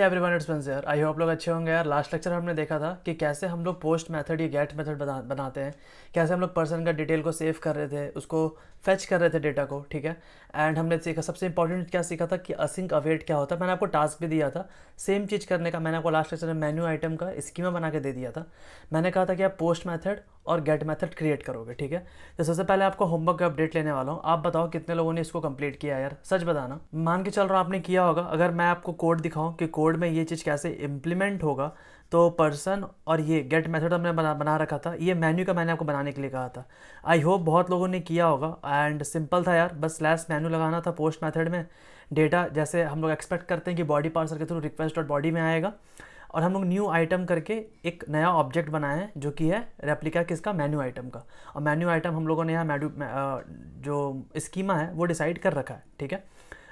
है every one it's यार I hope लोग अच्छे होंगे यार लास्ट लेक्चर हमने देखा था कि कैसे हम लोग पोस्ट मेथड या गेट मेथड बना बनाते हैं कैसे हम लोग पर्सन का डिटेल को सेव कर रहे थे उसको फेच कर रहे थे डेटा को ठीक है एंड हमने सीखा सबसे इंपॉर्टेंट क्या सीखा था कि असिंक अवेट क्या होता है मैंने आपको टास्क भी दिया था सेम चीज़ करने का मैंने आपको लास्ट लेक्चर में मेन्यू आइटम का स्कीमा बना के दे दिया था मैंने कहा था कि आप पोस्ट मैथड और गेट मेथड क्रिएट करोगे ठीक है तो सबसे पहले आपको होमवर्क का अपडेट लेने वाला हूँ आप बताओ कितने लोगों ने इसको कंप्लीट किया यार सच बताना मान के चल रहा आपने किया होगा अगर मैं आपको कोड दिखाऊँ कि कोड में ये चीज़ कैसे इम्प्लीमेंट होगा तो पर्सन और ये गेट मेथड हमने बना बना रखा था ये मेन्यू का मैंने आपको बनाने के लिए कहा था आई होप बहुत लोगों ने किया होगा एंड सिंपल था यार बस स्लैश मेन्यू लगाना था पोस्ट मेथड में डेटा जैसे हम लोग एक्सपेक्ट करते हैं कि बॉडी पार्सल के थ्रू रिक्वेस्ट डॉट बॉडी में आएगा और हम लोग न्यू आइटम करके एक नया ऑब्जेक्ट बनाए हैं जो कि है रेप्लिका किसका मेन्यू आइटम का और मेन्यू आइटम हम लोगों ने यहाँ मेडू जो स्कीमा है वो डिसाइड कर रखा है ठीक है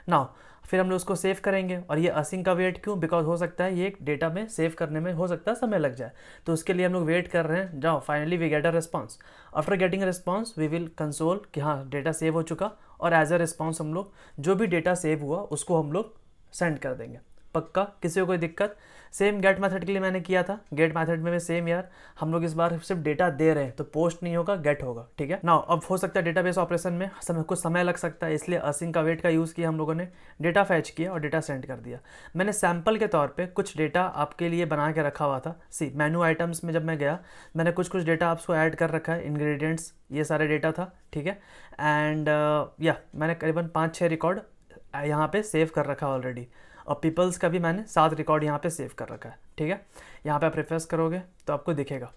नाउ फिर हम लोग उसको सेव करेंगे और ये असिंग का वेट क्यों बिकॉज हो सकता है ये एक डेटा में सेव करने में हो सकता है समय लग जाए तो उसके लिए हम लोग वेट कर रहे हैं जाओ finally we get a response after getting a response we will console कि हाँ डेटा सेव हो चुका और एज अ रिस्पॉन्स हम लोग जो भी डेटा सेव हुआ उसको हम लोग सेंड कर देंगे पक्का किसी को कोई दिक्कत सेम गेट मेथड के लिए मैंने किया था गेट मेथड में भी सेम यार हम लोग इस बार सिर्फ डेटा दे रहे हैं तो पोस्ट नहीं होगा गेट होगा ठीक है ना अब हो सकता है डेटाबेस ऑपरेशन में समय कुछ समय लग सकता है इसलिए असिंग का वेट का यूज़ किया हम लोगों ने डेटा फैच किया और डेटा सेंड कर दिया मैंने सैम्पल के तौर पर कुछ डेटा आपके लिए बना के रखा हुआ था सी मेनू आइटम्स में जब मैं गया मैंने कुछ कुछ डेटा आपको ऐड कर रखा है इन्ग्रीडियंट्स ये सारे डेटा था ठीक है एंड या uh, मैंने करीबन पाँच छः रिकॉर्ड यहाँ पर सेव कर रखा ऑलरेडी और पीपल्स का भी मैंने सात रिकॉर्ड यहाँ पे सेव कर रखा है ठीक है यहाँ पे आप रिफ्रेश करोगे तो आपको दिखेगा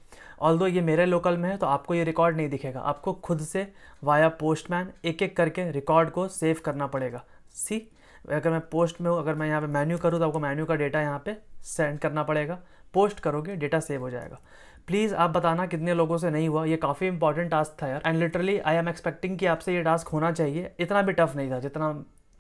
ऑल दो ये मेरे लोकल में है तो आपको ये रिकॉर्ड नहीं दिखेगा आपको खुद से वाया पोस्टमैन एक एक करके रिकॉर्ड को सेव करना पड़ेगा सी अगर मैं पोस्ट में हूँ अगर मैं यहाँ पे मेन्यू करूँ तो आपको मेन्यू का डेटा यहाँ पे सेंड करना पड़ेगा पोस्ट करोगे डेटा सेव हो जाएगा प्लीज़ आप बताना कितने लोगों से नहीं हुआ ये काफ़ी इंपॉर्टेंट टास्क था यार and literally I am expecting कि आपसे ये टास्क होना चाहिए इतना भी टफ नहीं था जितना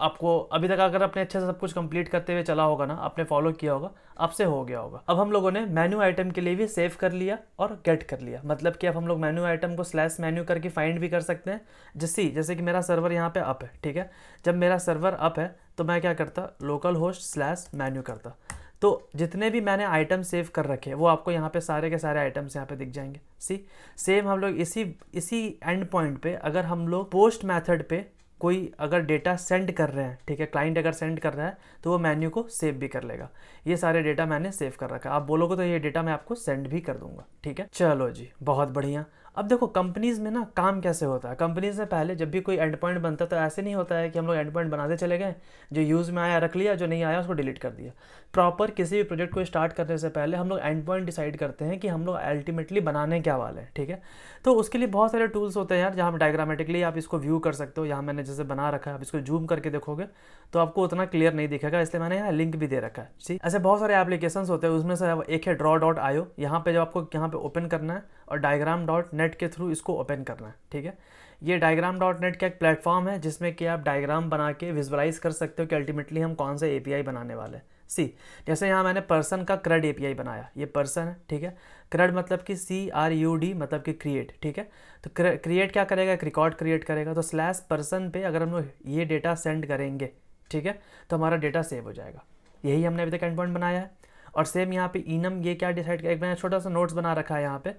आपको अभी तक अगर आपने अच्छे से सब कुछ कंप्लीट करते हुए चला होगा ना आपने फॉलो किया होगा आपसे हो गया होगा अब हम लोगों ने मेन्यू आइटम के लिए भी सेव कर लिया और गेट कर लिया मतलब कि अब हम लोग मेन्यू आइटम को स्लैश मेन्यू करके फाइंड भी कर सकते हैं जिससे जैसे कि मेरा सर्वर यहाँ पे अप है ठीक है जब मेरा सर्वर अप है तो मैं क्या करता लोकल होस्ट स्लैश मेन्यू करता तो जितने भी मैंने आइटम सेव कर रखे वो आपको यहाँ पे सारे के सारे आइटम्स यहाँ पे दिख जाएंगे सी सेम हम लोग इसी इसी एंड पॉइंट पे अगर हम लोग पोस्ट मेथड पे कोई अगर डेटा सेंड कर रहे हैं ठीक है क्लाइंट अगर सेंड कर रहा है तो वो मेन्यू को सेव भी कर लेगा ये सारे डेटा मैंने सेव कर रखा है आप बोलोगे तो ये डेटा मैं आपको सेंड भी कर दूंगा ठीक है चलो जी बहुत बढ़िया अब देखो कंपनीज़ में ना काम कैसे होता है कंपनीज़ में पहले जब भी कोई एंड पॉइंट बनता तो ऐसे नहीं होता है कि हम लोग एंड पॉइंट बनाते चले गए जो यूज़ में आया रख लिया जो नहीं आया उसको डिलीट कर दिया प्रॉपर किसी भी प्रोजेक्ट को स्टार्ट करने से पहले हम लोग एंड पॉइंट डिसाइड करते हैं कि हम लोग अल्टीमेटली बनाने क्या वाले हैं ठीक है तो उसके लिए बहुत सारे टूल्स होते हैं यार जहाँ डायग्रामेटिकली आप इसको व्यू कर सकते हो यहाँ मैंने जैसे बना रखा है आप इसको जूम करके देखोगे तो आपको उतना क्लियर नहीं दिखेगा इसलिए मैंने यहाँ लिंक भी दे रखा है ठीक ऐसे बहुत सारे एप्लीकेशन होते हैं उसमें से एक है ड्रॉ डॉट आयो यहाँ पर जब आपको यहाँ पर ओपन करना है और डायग्राम डॉट नेट नेट के थ्रू इसको ओपन करना है ठीक है ये डायग्राम डॉट नेट का एक प्लेटफॉर्म है जिसमें कि आप डायग्राम बना के विजुलाइज कर सकते हो कि अल्टीमेटली हम कौन सा एपीआई बनाने वाले हैं सी जैसे यहाँ मैंने पर्सन का क्रड एपीआई बनाया ये पर्सन है ठीक है क्रड मतलब कि सी आर यू डी मतलब कि क्रिएट ठीक है तो क्रिएट क्या करेगा एक रिकॉर्ड क्रिएट करेगा तो स्लैश पर्सन पे अगर हम लोग ये डेटा सेंड करेंगे ठीक है तो हमारा डेटा सेव हो जाएगा यही हमने अभी तक एंड पॉइंट बनाया है और सेम यहाँ पे इनम ये क्या डिसाइड किया एक मैंने छोटा सा नोट्स बना रखा है यहाँ पे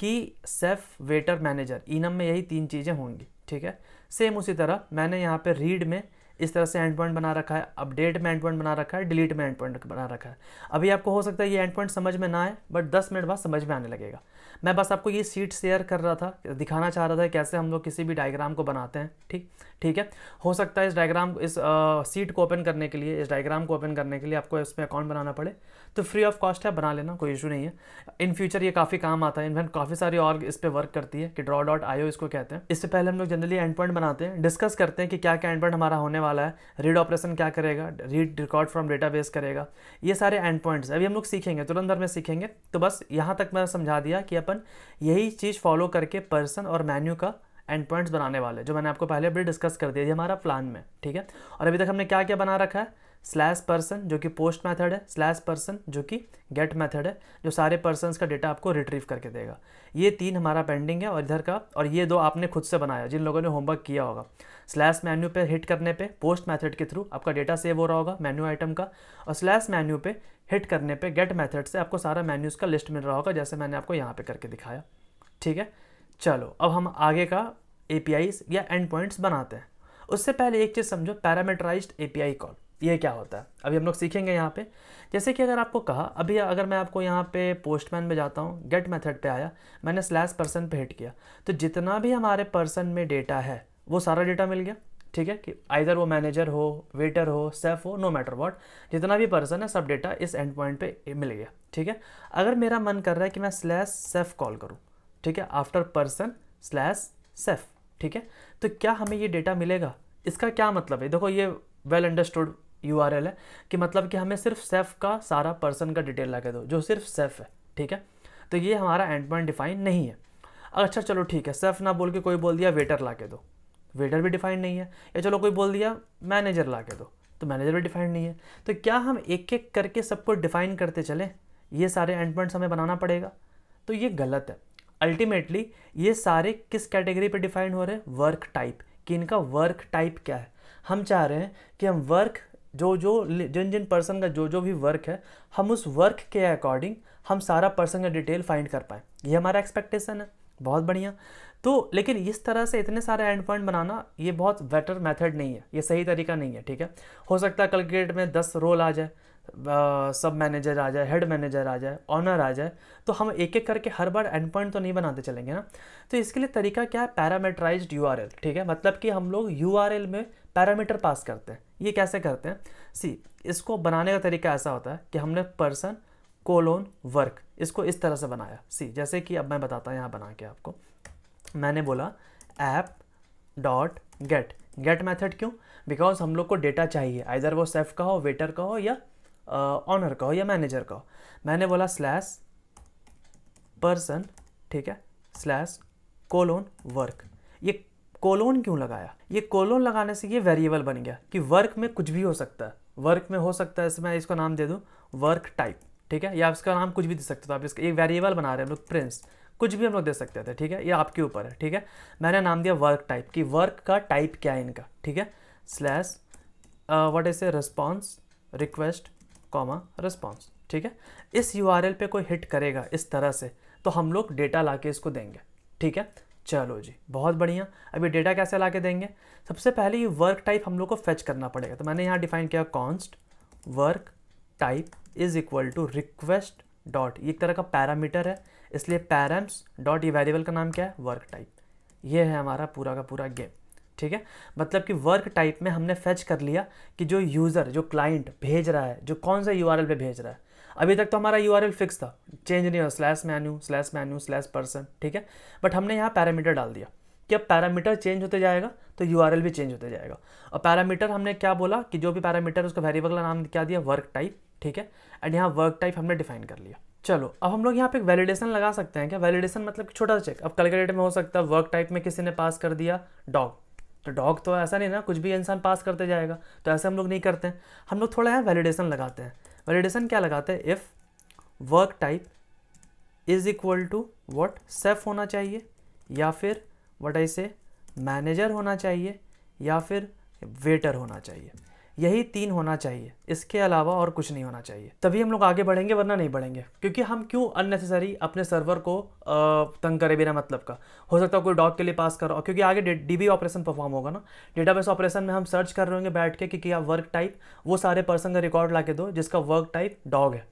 की सेफ वेटर मैनेजर इनम में यही तीन चीज़ें होंगी ठीक है सेम उसी तरह मैंने यहाँ पे रीड में इस तरह से एंड पॉइंट बना रखा है अपडेट में एंड पॉइंट बना रखा है डिलीट में एंड पॉइंट बना रखा है अभी आपको हो सकता है ये एंड पॉइंट समझ में ना आए बट दस मिनट बाद समझ में आने लगेगा मैं बस आपको ये सीट शेयर कर रहा था दिखाना चाह रहा था कैसे हम लोग किसी भी डायग्राम को बनाते हैं ठीक ठीक है हो सकता है इस डायग्राम इस सीट को ओपन करने के लिए इस डायग्राम को ओपन करने के लिए आपको इसमें अकाउंट बनाना पड़े तो फ्री ऑफ कॉस्ट है बना लेना कोई इशू नहीं है इन फ्यूचर ये काफ़ी काम आता है इनफैक्ट काफ़ी सारी और इस पर वर्क करती है कि ड्रॉ डॉट आयो इसको कहते हैं इससे पहले हम लोग जनरली एंड पॉइंट बनाते हैं डिस्कस करते हैं कि क्या क्या एंड पॉइंट हमारा होने वाला है रीड ऑपरेशन क्या करेगा रीड रिकॉर्ड फ्रॉम बेस करेगा ये सारे एंड पॉइंट्स अभी हम लोग सीखेंगे तुरंत में सीखेंगे तो बस यहाँ तक मैं समझा दिया कि आप अपन यही चीज़ फॉलो करके पर्सन और मेन्यू का एंड पॉइंट्स बनाने वाले जो मैंने आपको पहले भी डिस्कस कर दिया हमारा प्लान में ठीक है और अभी तक हमने क्या क्या बना रखा है स्लैश पर्सन जो कि पोस्ट मेथड है स्लैश पर्सन जो कि गेट मेथड है जो सारे पर्सन का डेटा आपको रिट्रीव करके देगा ये तीन हमारा पेंडिंग है और इधर का और ये दो आपने खुद से बनाया जिन लोगों ने होमवर्क किया होगा स्लैश मेन्यू पे हिट करने पे पोस्ट मेथड के थ्रू आपका डेटा सेव हो रहा होगा मेन्यू आइटम का और स्लैश मेन्यू पे हिट करने पे गेट मेथड से आपको सारा मेन्यूज़ का लिस्ट मिल रहा होगा जैसे मैंने आपको यहाँ पे करके दिखाया ठीक है चलो अब हम आगे का ए या एंड पॉइंट्स बनाते हैं उससे पहले एक चीज़ समझो पैरामीटराइज्ड ए कॉल ये क्या होता है अभी हम लोग सीखेंगे यहाँ पे जैसे कि अगर आपको कहा अभी अगर मैं आपको यहाँ पे पोस्टमैन में जाता हूँ गेट मेथड पे आया मैंने स्लैश पर्सन पे हिट किया तो जितना भी हमारे पर्सन में डेटा है वो सारा डेटा मिल गया ठीक है कि आइधर वो मैनेजर हो वेटर हो सेफ हो नो मैटर वॉट जितना भी पर्सन है सब डेटा इस एंड पॉइंट पर मिल गया ठीक है अगर मेरा मन कर रहा है कि मैं स्लैश सेफ कॉल करूँ ठीक है आफ्टर पर्सन स्लैश सेफ ठीक है तो क्या हमें ये डेटा मिलेगा इसका क्या मतलब है देखो ये well understood U R L है कि मतलब कि हमें सिर्फ सेफ का सारा पर्सन का डिटेल ला के दो जो सिर्फ सेफ है ठीक है तो ये हमारा एंड पॉइंट डिफाइन नहीं है अच्छा चलो ठीक है सेफ ना बोल के कोई बोल दिया वेटर ला के दो वेटर भी डिफाइंड नहीं है या चलो कोई बोल दिया मैनेजर ला के दो तो मैनेजर भी डिफाइंड नहीं है तो क्या हम एक एक करके सबको डिफाइन करते चले ये सारे एंड पॉइंट्स हमें बनाना पड़ेगा तो ये गलत है अल्टीमेटली ये सारे किस कैटेगरी पे डिफाइन हो रहे हैं वर्क टाइप कि इनका वर्क टाइप क्या है हम चाह रहे हैं कि हम वर्क जो जो जिन जिन पर्सन का जो जो भी वर्क है हम उस वर्क के अकॉर्डिंग हम सारा पर्सन का डिटेल फाइंड कर पाएँ ये हमारा एक्सपेक्टेशन है बहुत बढ़िया तो लेकिन इस तरह से इतने सारे एंड पॉइंट बनाना ये बहुत बेटर मेथड नहीं है ये सही तरीका नहीं है ठीक है हो सकता है कल ग्रेड में दस रोल आ जाए सब मैनेजर आ जाए हेड मैनेजर आ जाए ऑनर आ जाए तो हम एक एक करके हर बार एंड पॉइंट तो नहीं बनाते चलेंगे ना तो इसके लिए तरीका क्या है पैरामीटराइज्ड यू ठीक है मतलब कि हम लोग यू में पैरामीटर पास करते हैं ये कैसे करते हैं सी इसको बनाने का तरीका ऐसा होता है कि हमने पर्सन कोलोन वर्क इसको इस तरह से बनाया सी जैसे कि अब मैं बताता हूँ यहाँ बना के आपको मैंने बोला app dot get get method क्यों बिकॉज हम लोग को डेटा चाहिए आइधर वो सेफ का हो वेटर का हो या ऑनर का हो या मैनेजर का हो मैंने बोला स्लैश पर्सन ठीक है स्लैश कोलोन वर्क ये कोलोन क्यों लगाया ये कोलोन लगाने से ये वेरिएबल बन गया कि वर्क में कुछ भी हो सकता है वर्क में हो सकता है इसमें मैं इसको नाम दे दूँ वर्क टाइप ठीक है या इसका नाम कुछ भी दे सकते हो आप इसका एक वेरिएबल बना रहे हैं हम लोग प्रिंस कुछ भी हम लोग दे सकते थे ठीक है ये आपके ऊपर है ठीक है मैंने नाम दिया वर्क टाइप कि वर्क का टाइप क्या है इनका ठीक है slash what is a response request comma response ठीक है इस यू पे कोई हिट करेगा इस तरह से तो हम लोग डेटा ला इसको देंगे ठीक है चलो जी बहुत बढ़िया अभी डेटा कैसे ला के देंगे सबसे पहले ये वर्क टाइप हम लोग को फेच करना पड़ेगा तो मैंने यहाँ डिफाइन किया const work type is equal to request dot एक तरह का पैरामीटर है इसलिए पैरम्स डॉट ये वेरिएबल का नाम क्या है वर्क टाइप ये है हमारा पूरा का पूरा गेम ठीक है मतलब कि वर्क टाइप में हमने फेच कर लिया कि जो यूज़र जो क्लाइंट भेज रहा है जो कौन सा यू पे भेज रहा है अभी तक तो हमारा यू फिक्स था चेंज नहीं हो slash menu slash menu slash person ठीक है बट हमने यहाँ पैरामीटर डाल दिया कि अब पैरामीटर चेंज होते जाएगा तो यू भी चेंज होते जाएगा और पैरामीटर हमने क्या बोला कि जो भी पैरामीटर उसका वेरिएबल का नाम क्या दिया वर्क टाइप ठीक है एंड यहाँ वर्क टाइप हमने डिफाइन कर लिया चलो अब हम लोग यहाँ पे एक वैलिडेशन लगा सकते हैं क्या वैलिडेशन मतलब छोटा सा चेक अब कैलकुलेटर में हो सकता है वर्क टाइप में किसी ने पास कर दिया डॉग तो डॉग तो ऐसा नहीं ना कुछ भी इंसान पास करते जाएगा तो ऐसे हम लोग नहीं करते हैं हम लोग थोड़ा यहाँ वैलिडेशन लगाते हैं वैलिडेशन क्या लगाते हैं if work type is equal to what chef होना चाहिए या फिर वट आई से मैनेजर होना चाहिए या फिर वेटर होना चाहिए यही तीन होना चाहिए इसके अलावा और कुछ नहीं होना चाहिए तभी हम लोग आगे बढ़ेंगे वरना नहीं बढ़ेंगे क्योंकि हम क्यों अननेसेसरी अपने सर्वर को तंग करें बिना मतलब का हो सकता है कोई डॉग के लिए पास करो क्योंकि आगे डीबी ऑपरेशन परफॉर्म होगा ना डेटाबेस ऑपरेशन में हम सर्च कर रहे होंगे बैठ के कि क्या वर्क टाइप वो सारे पर्सन का रिकॉर्ड ला के दो जिसका वर्क टाइप डॉग है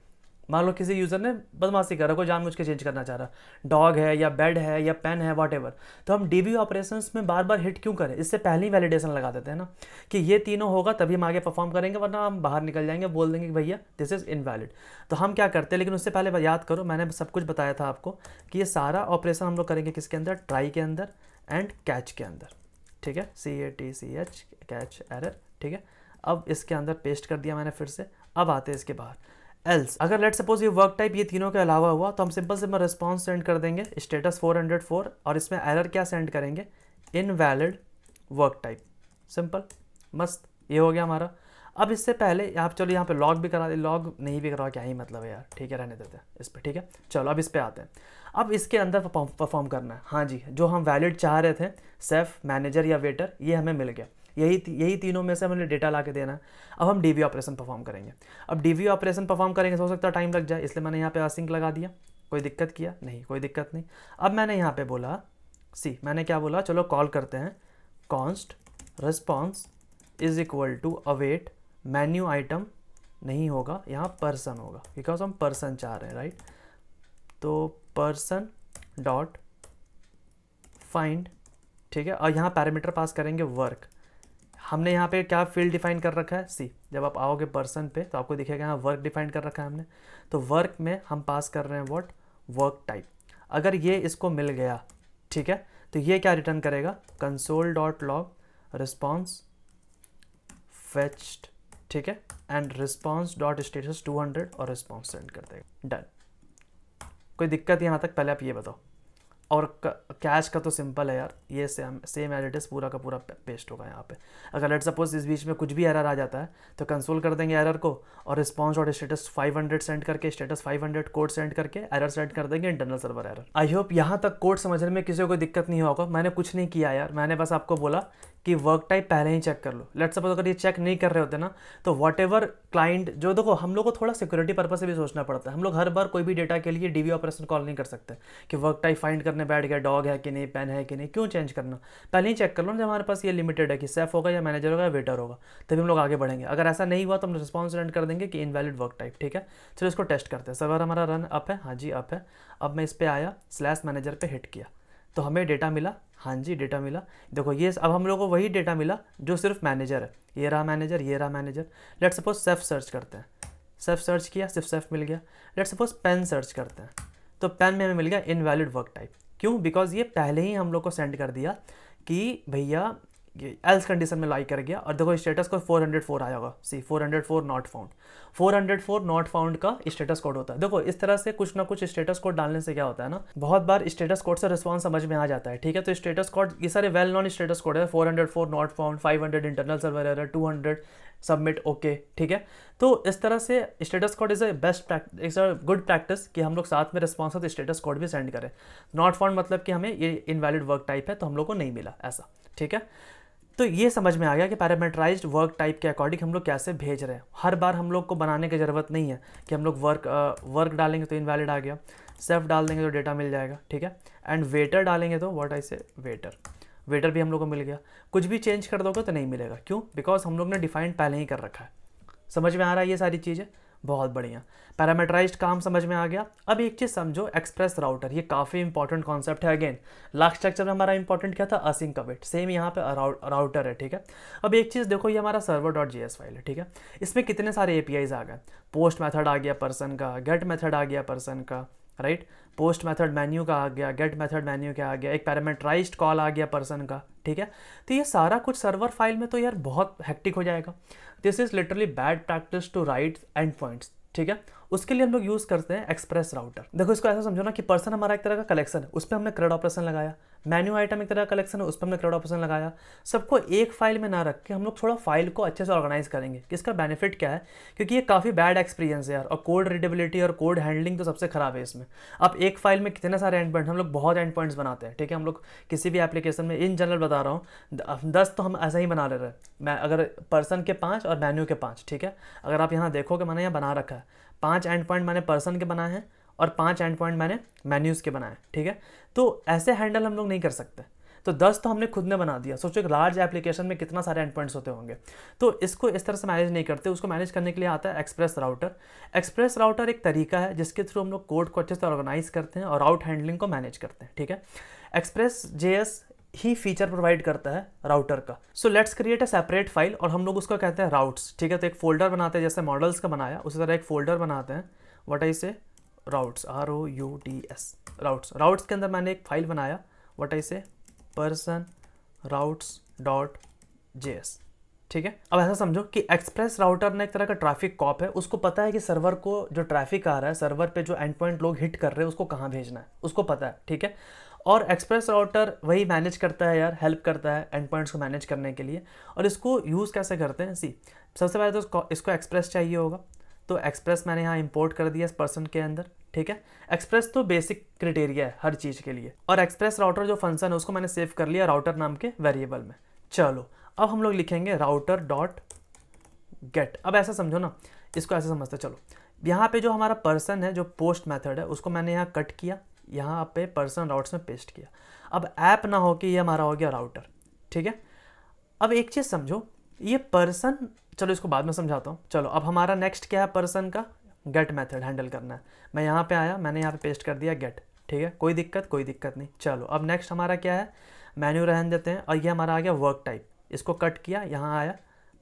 मान लो किसी यूज़र ने बदमाशी करा कोई जानबूझ के चेंज करना चाह रहा डॉग है या बेड है या पेन है एवर तो हम डी ऑपरेशन में बार बार हिट क्यों करें इससे पहले ही वैलिडेशन लगा देते हैं ना कि ये तीनों होगा तभी हम आगे परफॉर्म करेंगे वरना हम बाहर निकल जाएंगे बोल देंगे कि भैया दिस इज़ इनवैलिड तो हम क्या करते हैं लेकिन उससे पहले याद करो मैंने सब कुछ बताया था आपको कि ये सारा ऑपरेशन हम लोग करेंगे किसके अंदर ट्राई के अंदर एंड कैच के अंदर ठीक है C A T C H catch error ठीक है अब इसके अंदर पेस्ट कर दिया मैंने फिर से अब आते हैं इसके बाहर एल्स अगर लेट सपोज ये वर्क टाइप ये तीनों के अलावा हुआ तो हम सिंपल सिंपल रिस्पॉन्स सेंड कर देंगे स्टेटस 404 और इसमें एरर क्या सेंड करेंगे इनवैलिड वर्क टाइप सिंपल मस्त ये हो गया हमारा अब इससे पहले आप चलो यहाँ पे लॉग भी करा लॉग नहीं भी करा क्या ही मतलब है यार ठीक है रहने देते हैं इस पर ठीक है चलो अब इस पर आते हैं अब इसके अंदर परफॉर्म करना है हाँ जी जो हम वैलिड चाह रहे थे सेफ मैनेजर या वेटर ये हमें मिल गया यही यही तीनों में से हमें डेटा ला के देना है अब हम डी ऑपरेशन परफॉर्म करेंगे अब डी ऑपरेशन परफॉर्म करेंगे हो सकता है टाइम लग जाए इसलिए मैंने यहाँ पे असिंक लगा दिया कोई दिक्कत किया नहीं कोई दिक्कत नहीं अब मैंने यहाँ पे बोला सी मैंने क्या बोला चलो कॉल करते हैं const response is equal to await menu item नहीं होगा यहाँ पर्सन होगा बिकॉज हम पर्सन चाह रहे हैं राइट तो पर्सन डॉट फाइंड ठीक है और यहाँ पैरामीटर पास करेंगे वर्क हमने यहाँ पे क्या फील्ड डिफाइन कर रखा है सी जब आप आओगे पर्सन पे तो आपको दिखेगा यहाँ वर्क डिफाइन कर रखा है हमने तो वर्क में हम पास कर रहे हैं वॉट वर्क टाइप अगर ये इसको मिल गया ठीक है तो ये क्या रिटर्न करेगा console dot log response fetched ठीक है and response dot status two hundred और रिस्पॉन्स सेंड कर देगा डन कोई दिक्कत यहाँ तक पहले आप ये बताओ और कैश का तो सिंपल है यार ये same same as it is पूरा का पूरा पेस्ट होगा यहाँ पे अगर लेट सपोज इस बीच में कुछ भी एरर आ जाता है तो कंसोल कर देंगे एरर को और रिस्पॉन्स और स्टेटस 500 सेंड करके स्टेटस 500 कोड सेंड करके एरर सेंड कर देंगे internal server error I hope यहाँ तक कोड समझने में किसी को दिक्कत नहीं होगा मैंने कुछ नहीं किया यार मैंने बस आपको बोला कि वर्क टाइप पहले ही चेक कर लो लेट सपोज अगर ये चेक नहीं कर रहे होते ना तो वॉट एवर क्लाइंट जो देखो हम लोग को थोड़ा सिक्योरिटी पर्पज से भी सोचना पड़ता है हम लोग हर बार कोई भी डेटा के लिए डीवी ऑपरेशन कॉल नहीं कर सकते कि वर्क टाइप फाइंड करने बैठ गया डॉग है कि नहीं पेन है कि नहीं क्यों चेंज करना पहले ही चेक कर लो ना हमारे पास ये लिमिटेड है कि सेफ होगा या मैनेजर होगा या वेटर होगा तभी हम लोग आगे बढ़ेंगे अगर ऐसा नहीं हुआ तो हम रिस्पॉन्स रेंट कर देंगे कि इनवैलिड वर्क टाइप ठीक है चलो इसको टेस्ट करते हैं सर्वर हमारा रन अप है हाँ जी अप है अब मैं इस पर आया स्लैश मैनेजर पर हिट किया तो हमें डेटा मिला हाँ जी डेटा मिला देखो ये अब हम लोग को वही डेटा मिला जो सिर्फ मैनेजर है ये रहा मैनेजर ये रहा manager let suppose chef search करते हैं सेफ सर्च किया सिर्फ सेफ मिल गया लेट सपोज पेन सर्च करते हैं तो पेन में हमें मिल गया इनवैलिड वर्क टाइप क्यों बिकॉज ये पहले ही हम लोग को सेंड कर दिया कि भैया ये एल्स कंडीशन में लाई कर गया और देखो स्टेटस कोड 404 आया होगा see 404 not found 404 not found का स्टेटस कोड होता है देखो इस तरह से कुछ ना कुछ स्टेटस कोड डालने से क्या होता है ना बहुत बार स्टेटस कोड से रिस्पॉन्स समझ में आ जाता है ठीक है तो स्टेटस कोड ये सारे वेल नॉन स्टेटस कोड है 404 not found 500 internal server error 200 submit okay ठीक है तो इस तरह से status code is a best is a good practice कि हम लोग साथ में रिस्पॉन्स स्टेटस कोड भी सेंड करें नॉट फाउंड मतलब कि हमें ये इनवैलिड वर्क टाइप है तो हम लोग को नहीं मिला ऐसा ठीक है तो ये समझ में आ गया कि पैरामीटराइज्ड वर्क टाइप के अकॉर्डिंग हम लोग कैसे भेज रहे हैं हर बार हम लोग को बनाने की ज़रूरत नहीं है कि हम लोग वर्क वर्क डालेंगे तो इनवैलिड आ गया सेफ डाल देंगे तो डेटा मिल जाएगा ठीक है एंड वेटर डालेंगे तो व्हाट आई से वेटर वेटर भी हम लोग को मिल गया कुछ भी चेंज कर दोगे तो नहीं मिलेगा क्यों बिकॉज हम लोग ने डिफाइंड पहले ही कर रखा है समझ में आ रहा है ये सारी चीज़ें बहुत बढ़िया पैरामीटराइज्ड काम समझ में आ गया अब एक चीज़ समझो एक्सप्रेस राउटर ये काफ़ी इंपॉर्टेंट कॉन्सेप्ट है अगेन लास्ट स्ट्रक्चर में हमारा इंपॉर्टेंट क्या था असिंग कविट सेम यहाँ पे राउटर है ठीक है अब एक चीज़ देखो ये हमारा सर्वर डॉट जी फाइल है ठीक है इसमें कितने सारे ए आ गए पोस्ट मैथड आ गया पर्सन का गेट मैथड आ गया पर्सन का राइट पोस्ट मैथड मैन्यू का आ गया गेट मैथड मैन्यू का आ गया एक पैरामीटराइज कॉल आ गया पर्सन का ठीक है तो ये सारा कुछ सर्वर फाइल में तो यार बहुत हैक्टिक हो जाएगा this is literally bad practice to write endpoints ठीक है उसके लिए हम लोग यूज़ करते हैं एक्सप्रेस राउटर देखो इसको ऐसा समझो ना कि पर्सन हमारा एक तरह का कलेक्शन है उस पर हमने क्रेड ऑपरेशन लगाया मेन्यू आइटम एक तरह का कलेक्शन है उस पर हमने क्रेड ऑपरेशन लगाया सबको एक फाइल में ना रख के हम लोग थोड़ा फाइल को अच्छे से ऑर्गेनाइज करेंगे कि इसका बेनिफिट क्या है क्योंकि ये काफ़ी बैड एक्सपीरियंस है यार और कोड रीडेबिलिटी और कोड हैंडलिंग तो सबसे खराब है इसमें अब एक फाइल में कितने सारे एंड पॉइंट हम लोग बहुत एंड पॉइंट्स बनाते हैं ठीक है हम लोग किसी भी एप्लीकेशन में इन जनरल बता रहा हूँ दस तो हम ऐसा ही बना ले रहे हैं मैं अगर पर्सन के पाँच और मेन्यू के पाँच ठीक है अगर आप यहाँ देखोगे मैंने यहाँ बना रखा है पांच एंड पॉइंट मैंने पर्सन के बनाए हैं और पांच एंड पॉइंट मैंने मेन्यूज़ के बनाए हैं ठीक है तो ऐसे हैंडल हम लोग नहीं कर सकते तो दस तो हमने खुद ने बना दिया सोचो एक लार्ज एप्लीकेशन में कितना सारे एंड पॉइंट्स होते होंगे तो इसको इस तरह से मैनेज नहीं करते उसको मैनेज करने के लिए आता है एक्सप्रेस राउटर एक्सप्रेस राउटर एक तरीका है जिसके थ्रू हम लोग कोड को अच्छे से ऑर्गेनाइज करते हैं और आउट हैंडलिंग को मैनेज करते हैं ठीक है एक्सप्रेस जे ही फीचर प्रोवाइड करता है राउटर का so let's create a separate file और हम लोग उसका कहते हैं राउट्स ठीक है तो एक फोल्डर बनाते हैं जैसे मॉडल्स का बनाया उसी तरह एक फोल्डर बनाते हैं what I say routes R O U T S routes routes के अंदर मैंने एक फाइल बनाया what I say person routes dot J S ठीक है अब ऐसा समझो कि एक्सप्रेस राउटर ने एक तरह का ट्रैफिक कॉप है उसको पता है कि सर्वर को जो ट्रैफिक आ रहा है सर्वर पे जो एंड पॉइंट लोग हिट कर रहे हैं उसको कहाँ भेजना है उसको पता है ठीक है और एक्सप्रेस राउटर वही मैनेज करता है यार हेल्प करता है एंड पॉइंट्स को मैनेज करने के लिए और इसको यूज़ कैसे करते हैं सी सबसे पहले तो इसको एक्सप्रेस चाहिए होगा तो एक्सप्रेस मैंने यहाँ इम्पोर्ट कर दिया इस पर्सन के अंदर ठीक है एक्सप्रेस तो बेसिक क्राइटेरिया है हर चीज़ के लिए और एक्सप्रेस राउटर जो फंक्शन है उसको मैंने सेव कर लिया राउटर नाम के वेरिएबल में चलो अब हम लोग लिखेंगे राउटर डॉट गेट अब ऐसा समझो ना इसको ऐसा समझते चलो यहाँ पे जो हमारा पर्सन है जो पोस्ट मेथड है उसको मैंने यहाँ कट किया यहाँ पे पर्सन राउट्स में पेस्ट किया अब ऐप ना हो कि ये हमारा हो गया राउटर ठीक है अब एक चीज़ समझो ये पर्सन चलो इसको बाद में समझाता हूँ चलो अब हमारा नेक्स्ट क्या है पर्सन का गेट मेथड हैंडल करना है मैं यहाँ पे आया मैंने यहाँ पे पेस्ट कर दिया गेट ठीक है कोई दिक्कत कोई दिक्कत नहीं चलो अब नेक्स्ट हमारा क्या है मेन्यू रहन देते हैं और ये हमारा आ गया वर्क टाइप इसको कट किया यहाँ आया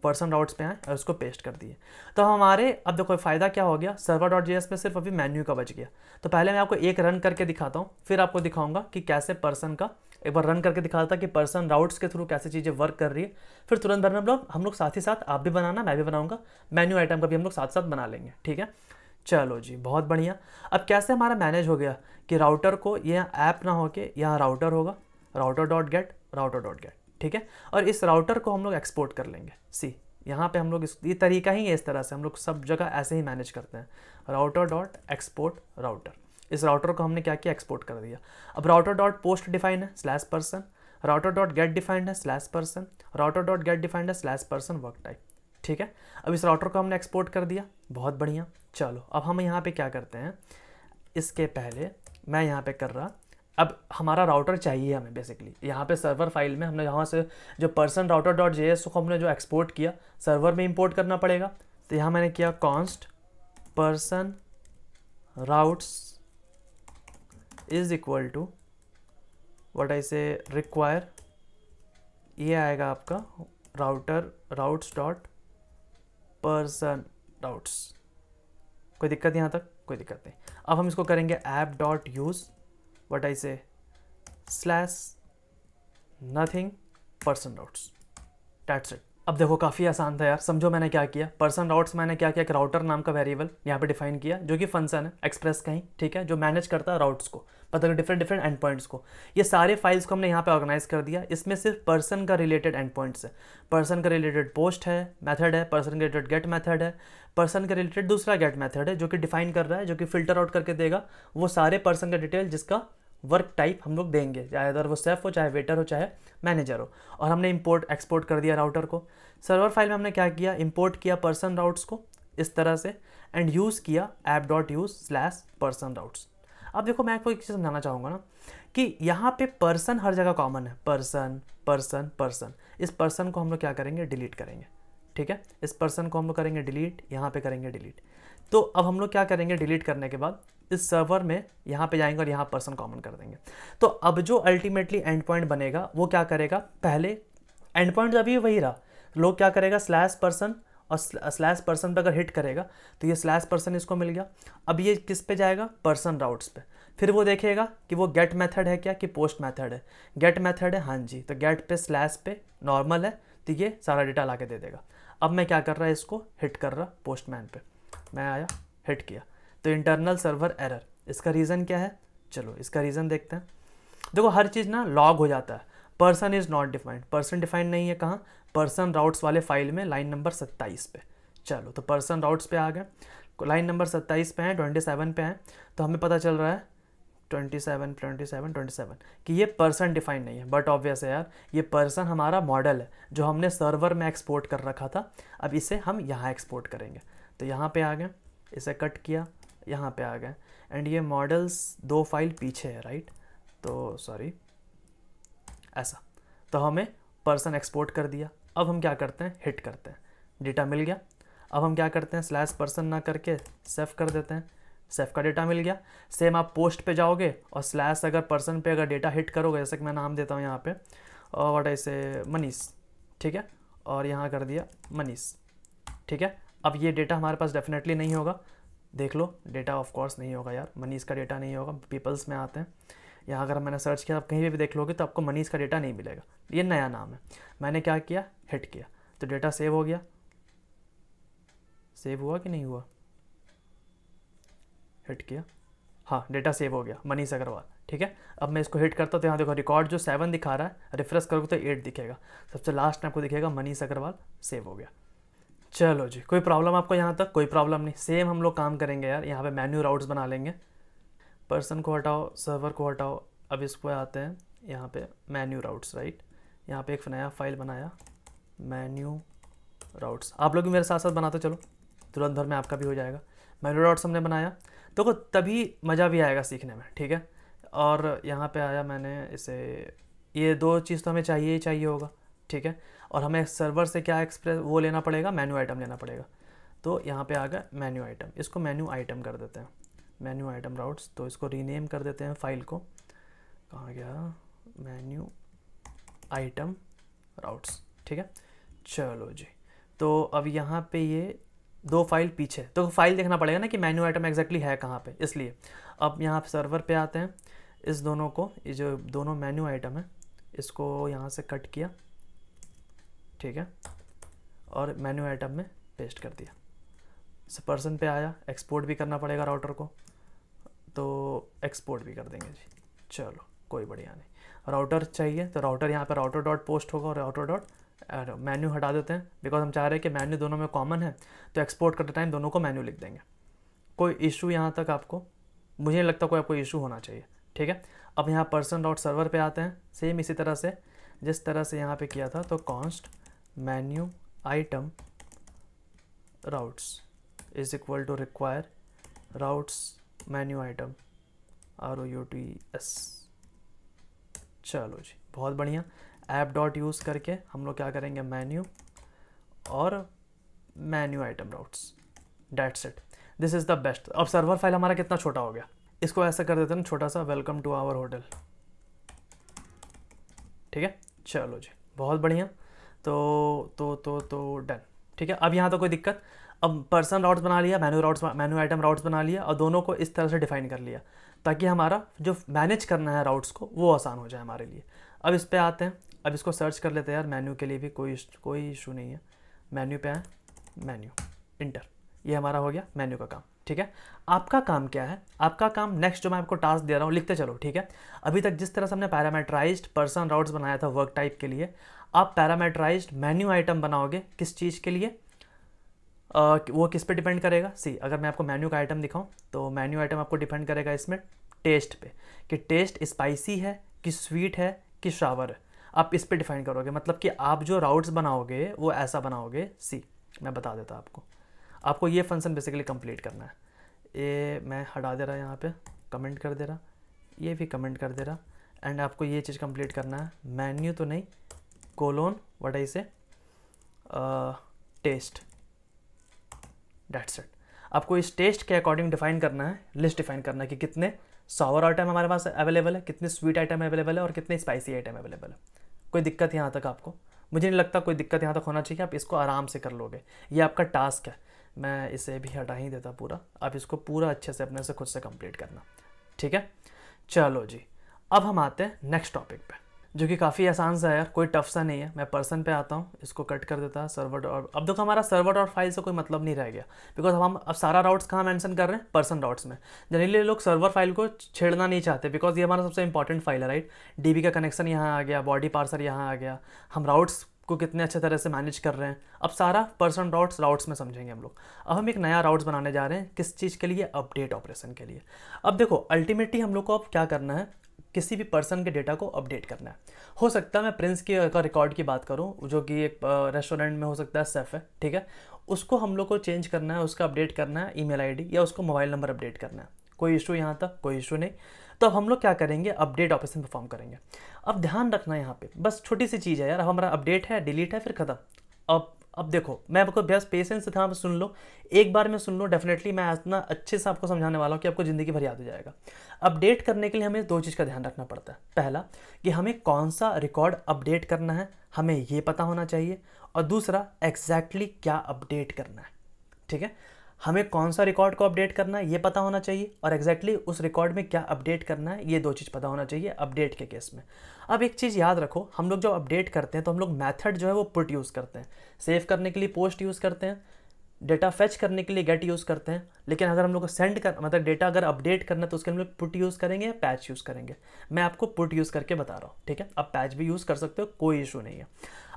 पर्सन राउट्स पे हैं और उसको पेस्ट कर दिए तो हमारे अब देखो फ़ायदा क्या हो गया सर्वर डॉट जी में सिर्फ अभी मेन्यू का बच गया तो पहले मैं आपको एक रन करके दिखाता हूँ फिर आपको दिखाऊंगा कि कैसे पर्सन का एक बार रन करके दिखाता था कि पर्सन राउट्स के थ्रू कैसे चीज़ें वर्क कर रही है फिर तुरंत भर में हम लोग हम लोग साथ ही साथ आप भी बनाना मैं भी बनाऊँगा मेन्यू आइटम का भी हम लोग साथ साथ बना लेंगे ठीक है चलो जी बहुत बढ़िया अब कैसे हमारा मैनेज हो गया कि राउटर को यह ऐप ना होके यहाँ राउटर होगा router dot get router dot get ठीक है और इस राउटर को हम लोग एक्सपोर्ट कर लेंगे सी यहाँ पे हम लोग इस ये तरीका ही है इस तरह से हम लोग सब जगह ऐसे ही मैनेज करते हैं राउटर डॉट एक्सपोर्ट राउटर इस राउटर को हमने क्या किया एक्सपोर्ट कर दिया अब राउटर डॉट पोस्ट डिफाइन है slash person router dot get defined है slash person router dot get defined है स्लैश पर्सन वर्क टाइप ठीक है अब इस राउटर को हमने एक्सपोर्ट कर दिया बहुत बढ़िया चलो अब हम यहाँ पर क्या करते हैं इसके पहले मैं यहाँ पर कर रहा अब हमारा राउटर चाहिए हमें बेसिकली यहाँ पे सर्वर फाइल में हमने यहाँ से जो person router dot J S को हमने जो एक्सपोर्ट किया सर्वर में इंपोर्ट करना पड़ेगा तो यहाँ मैंने किया const person routes is equal to what I say require ये आएगा आपका router routes dot person routes कोई दिक्कत यहाँ तक कोई दिक्कत नहीं अब हम इसको करेंगे app dot use what I say slash nothing person routes that's it अब देखो काफ़ी आसान था यार समझो मैंने क्या किया पर्सन राउट्स मैंने क्या किया एक राउटर नाम का वेरिएबल यहाँ पे डिफाइन किया जो कि फंक्शन है एक्सप्रेस कहीं ठीक है जो मैनेज करता है राउट्स को मतलब डिफरेंट डिफरेंट एंड पॉइंट्स को ये सारे फाइल्स को हमने यहाँ पे ऑर्गेनाइज कर दिया इसमें सिर्फ पर्सन का रिलेटेड एंड पॉइंट्स है पर्सन का रिलेटेड पोस्ट है मैथड है पर्सन रिलेटेड गेट मैथड है पर्सन के रिलेटेड दूसरा गेट मेथड है जो कि डिफाइन कर रहा है जो कि फिल्टर आउट करके देगा वो सारे पर्सन का डिटेल जिसका वर्क टाइप हम लोग देंगे चाहे अगर वो सेफ हो चाहे वेटर हो चाहे मैनेजर हो और हमने इंपोर्ट एक्सपोर्ट कर दिया राउटर को सर्वर फाइल में हमने क्या किया इंपोर्ट किया पर्सन राउट्स को इस तरह से एंड यूज़ किया app dot use slash person routes अब देखो मैं आपको एक चीज़ समझाना चाहूँगा ना कि यहाँ पे पर्सन हर जगह कॉमन है पर्सन पर्सन पर्सन इस पर्सन को हम लोग क्या करेंगे डिलीट करेंगे ठीक है इस पर्सन को हम लोग करेंगे डिलीट यहाँ पे करेंगे डिलीट तो अब हम लोग क्या करेंगे डिलीट करने के बाद इस सर्वर में यहाँ पे जाएंगे और यहाँ पर्सन कॉमन कर देंगे तो अब जो अल्टीमेटली एंड पॉइंट बनेगा वो क्या करेगा पहले एंड पॉइंट तो अभी वही रहा लोग क्या करेगा स्लैश पर्सन और स्लैश पर्सन पर अगर हिट करेगा तो ये स्लैश पर्सन इसको मिल गया अब ये किस पे जाएगा पर्सन राउट्स पे फिर वो देखेगा कि वो गेट मेथड है क्या कि पोस्ट मेथड है गेट मेथड है हाँ जी तो गेट पे स्लैश पे नॉर्मल है तो ये सारा डेटा ला के दे देगा अब मैं क्या कर रहा है इसको हिट कर रहा पोस्टमैन पे मैं आया हिट किया तो इंटरनल सर्वर एरर इसका रीज़न क्या है चलो इसका रीज़न देखते हैं देखो हर चीज़ ना लॉग हो जाता है person is not defined person defined नहीं है कहाँ पर्सन राउट्स वाले फाइल में लाइन नंबर सत्ताईस पे चलो तो पर्सन राउट्स पे आ गए लाइन नंबर सत्ताईस पे हैं ट्वेंटी सेवन पे हैं तो हमें पता चल रहा है twenty seven twenty seven twenty seven कि ये पर्सन डिफाइंड नहीं है बट ऑब्वियस है यार ये पर्सन हमारा मॉडल है जो हमने सर्वर में एक्सपोर्ट कर रखा था अब इसे हम यहाँ एक्सपोर्ट करेंगे तो यहाँ पे आ गए इसे कट किया यहाँ पे आ गए एंड ये मॉडल्स दो फाइल पीछे है राइट तो सॉरी ऐसा तो हमें पर्सन एक्सपोर्ट कर दिया अब हम क्या करते हैं हिट करते हैं डेटा मिल गया अब हम क्या करते हैं स्लैश पर्सन ना करके सेव कर देते हैं सेफ का डेटा मिल गया सेम आप पोस्ट पे जाओगे और स्लैश अगर पर्सन पे अगर डेटा हिट करोगे जैसे कि मैं नाम देता हूँ यहाँ पे और वट ऐसे मनीष ठीक है और यहाँ कर दिया मनीष ठीक है अब ये डेटा हमारे पास डेफिनेटली नहीं होगा देख लो डेटा ऑफ कोर्स नहीं होगा यार मनीष का डेटा नहीं होगा पीपल्स में आते हैं यहाँ अगर मैंने सर्च किया आप कहीं भी देख लोगे तो आपको मनीष का डेटा नहीं मिलेगा ये नया नाम है मैंने क्या किया हिट किया तो डेटा सेव हो गया सेव हुआ कि नहीं हुआ हिट किया हाँ डेटा सेव हो गया मनीष अग्रवाल ठीक है अब मैं इसको हिट करता हूँ तो यहाँ देखो रिकॉर्ड जो सेवन दिखा रहा है रिफ्रेश करोगे तो एट दिखेगा सबसे लास्ट में आपको दिखेगा मनीष अग्रवाल सेव हो गया चलो जी कोई प्रॉब्लम आपको यहाँ तक कोई प्रॉब्लम नहीं सेम हम लोग काम करेंगे यार यहाँ पे मेन्यू राउट्स बना लेंगे पर्सन को हटाओ सर्वर को हटाओ अब इसको आते हैं यहाँ पे मेन्यू राउट्स राइट यहाँ पे एक नया फाइल बनाया मेन्यू राउट्स आप लोग भी मेरे साथ साथ बनाते चलो तुरंत भर में आपका भी हो जाएगा मेन्यू राउट्स हमने बनाया तो तभी मज़ा भी आएगा सीखने में ठीक है और यहाँ पे आया मैंने इसे ये दो चीज़ तो हमें चाहिए ही चाहिए होगा ठीक है और हमें सर्वर से क्या एक्सप्रेस वो लेना पड़ेगा मेन्यू आइटम लेना पड़ेगा तो यहाँ पे आ गया मेन्यू आइटम इसको मेन्यू आइटम कर देते हैं मेन्यू आइटम राउट्स तो इसको रीनेम कर देते हैं फाइल को कहाँ गया मेन्यू आइटम राउट्स ठीक है चलो जी तो अब यहाँ पे ये दो फाइल पीछे तो फाइल देखना पड़ेगा ना कि मेन्यू आइटम एक्जैक्टली है कहाँ पे इसलिए अब यहाँ सर्वर पे आते हैं इस दोनों को ये जो दोनों मेन्यू आइटम है इसको यहाँ से कट किया ठीक है और मेन्यू आइटम में पेस्ट कर दिया इस पर्सन पे आया एक्सपोर्ट भी करना पड़ेगा राउटर को तो एक्सपोर्ट भी कर देंगे जी चलो कोई बढ़िया नहीं राउटर चाहिए तो राउटर यहाँ पर राउटर डॉट पोस्ट होगा और राउटर डॉट मेन्यू हटा देते हैं बिकॉज हम चाह रहे हैं कि मेन्यू दोनों में कॉमन है तो एक्सपोर्ट करते टाइम दोनों को मेन्यू लिख देंगे कोई इशू यहाँ तक आपको मुझे नहीं लगता कोई आपको इशू होना चाहिए ठीक है अब यहाँ पर्सन डॉट सर्वर पर आते हैं सेम इसी तरह से जिस तरह से यहाँ पर किया था तो const menu item routes is equal to require routes menu item R O U T S चलो जी बहुत बढ़िया ऐप डॉट यूज़ करके हम लोग क्या करेंगे मेन्यू और menu item routes that it this is the best अब सर्वर फाइल हमारा कितना छोटा हो गया इसको ऐसा कर देते हैं छोटा सा वेलकम टू आवर होटल ठीक है चलो जी बहुत बढ़िया तो तो तो तो डन ठीक है अब यहाँ तो कोई दिक्कत अब पर्सन राउट्स बना लिया menu routes menu item routes बना लिया और दोनों को इस तरह से डिफाइन कर लिया ताकि हमारा जो मैनेज करना है राउट्स को वो आसान हो जाए हमारे लिए अब इस पर आते हैं अब इसको सर्च कर लेते हैं यार मेन्यू के लिए भी कोई कोई इशू नहीं है मेन्यू पे आए मेन्यू इंटर ये हमारा हो गया मेन्यू का काम ठीक है आपका काम क्या है आपका काम नेक्स्ट जो मैं आपको टास्क दे रहा हूँ लिखते चलो ठीक है अभी तक जिस तरह से हमने पैरामेट्राइज पर्सन राउट्स बनाया था वर्क टाइप के लिए आप पैरामेट्राइज मेन्यू आइटम बनाओगे किस चीज़ के लिए आ, वो किस पे डिपेंड करेगा सी अगर मैं आपको मेन्यू का आइटम दिखाऊँ तो मेन्यू आइटम आपको डिपेंड करेगा इसमें टेस्ट पर कि टेस्ट स्पाइसी है कि स्वीट है कि शावर है आप इस पर डिफाइन करोगे मतलब कि आप जो राउट्स बनाओगे वो ऐसा बनाओगे सी मैं बता देता आपको आपको ये फंक्शन बेसिकली कंप्लीट करना है ये मैं हटा दे रहा यहाँ पे कमेंट कर दे रहा ये भी कमेंट कर दे रहा एंड आपको ये चीज़ कंप्लीट करना है मेन्यू तो नहीं कोलोन वट आई से टेस्ट डेट सेट आपको इस टेस्ट के अकॉर्डिंग डिफाइन करना है लिस्ट डिफाइन करना है कि कितने सावर आइटम हमारे पास अवेलेबल है कितने स्वीट आइटम अवेलेबल है और कितने स्पाइसी आइटम अवेलेबल है कोई दिक्कत यहाँ तक आपको मुझे नहीं लगता कोई दिक्कत यहाँ तक होना चाहिए आप इसको आराम से कर लोगे ये आपका टास्क है मैं इसे भी हटा ही देता पूरा आप इसको पूरा अच्छे से अपने से खुद से कंप्लीट करना ठीक है चलो जी अब हम आते हैं नेक्स्ट टॉपिक पे जो कि काफ़ी आसान सा है कोई टफ सा नहीं है मैं पर्सन पे आता हूँ इसको कट कर देता है सर्वर और अब देखो हमारा सर्वर डॉट फाइल से कोई मतलब नहीं रह गया बिकॉज हम अब सारा राउट्स कहाँ मेंशन कर रहे हैं पर्सन राउट्स में जनरली लोग सर्वर फाइल को छेड़ना नहीं चाहते बिकॉज ये हमारा सबसे इंपॉर्टेंट फाइल है राइट डी का कनेक्शन यहाँ आ गया बॉडी पार्सर यहाँ आ गया हम राउट्स को कितने अच्छे तरह से मैनेज कर रहे हैं अब सारा पर्सन राउट्स राउट्स में समझेंगे हम लोग अब हम एक नया राउट्स बनाने जा रहे हैं किस चीज़ के लिए अपडेट ऑपरेशन के लिए अब देखो अल्टीमेटली हम लोग को अब क्या करना है किसी भी पर्सन के डेटा को अपडेट करना है हो सकता है मैं प्रिंस के का रिकॉर्ड की बात करूँ जो कि एक रेस्टोरेंट में हो सकता है सेफ है ठीक है उसको हम लोग को चेंज करना है उसका अपडेट करना है ईमेल आईडी या उसको मोबाइल नंबर अपडेट करना है कोई इशू यहाँ तक कोई इशू नहीं तो अब हम लोग क्या करेंगे अपडेट ऑपरेशन परफॉर्म करेंगे अब ध्यान रखना यहाँ पे बस छोटी सी चीज़ है यार अब हमारा अपडेट है डिलीट है फिर ख़त्म अब अब देखो मैं आपको अभ्यास पेशेंस से था आप सुन लो एक बार में सुन लो डेफिनेटली मैं इतना अच्छे से आपको समझाने वाला हूँ कि आपको ज़िंदगी भर याद हो जाएगा अपडेट करने के लिए हमें दो चीज़ का ध्यान रखना पड़ता है पहला कि हमें कौन सा रिकॉर्ड अपडेट करना है हमें ये पता होना चाहिए और दूसरा एग्जैक्टली exactly क्या अपडेट करना है ठीक है हमें कौन सा रिकॉर्ड को अपडेट करना है ये पता होना चाहिए और एग्जैक्टली exactly उस रिकॉर्ड में क्या अपडेट करना है ये दो चीज़ पता होना चाहिए अपडेट के केस में अब एक चीज़ याद रखो हम लोग जब अपडेट करते हैं तो हम लोग मैथड जो है वो पुट यूज़ करते हैं सेव करने के लिए पोस्ट यूज़ करते हैं डेटा फेच करने के लिए गेट यूज़ करते हैं लेकिन अगर हम लोग को सेंड कर मतलब डेटा अगर अपडेट करना है तो उसके हम लोग पुट यूज़ करेंगे या पैच यूज़ करेंगे मैं आपको पुट यूज़ करके बता रहा हूँ ठीक है आप पैच भी यूज़ कर सकते हो कोई इशू नहीं है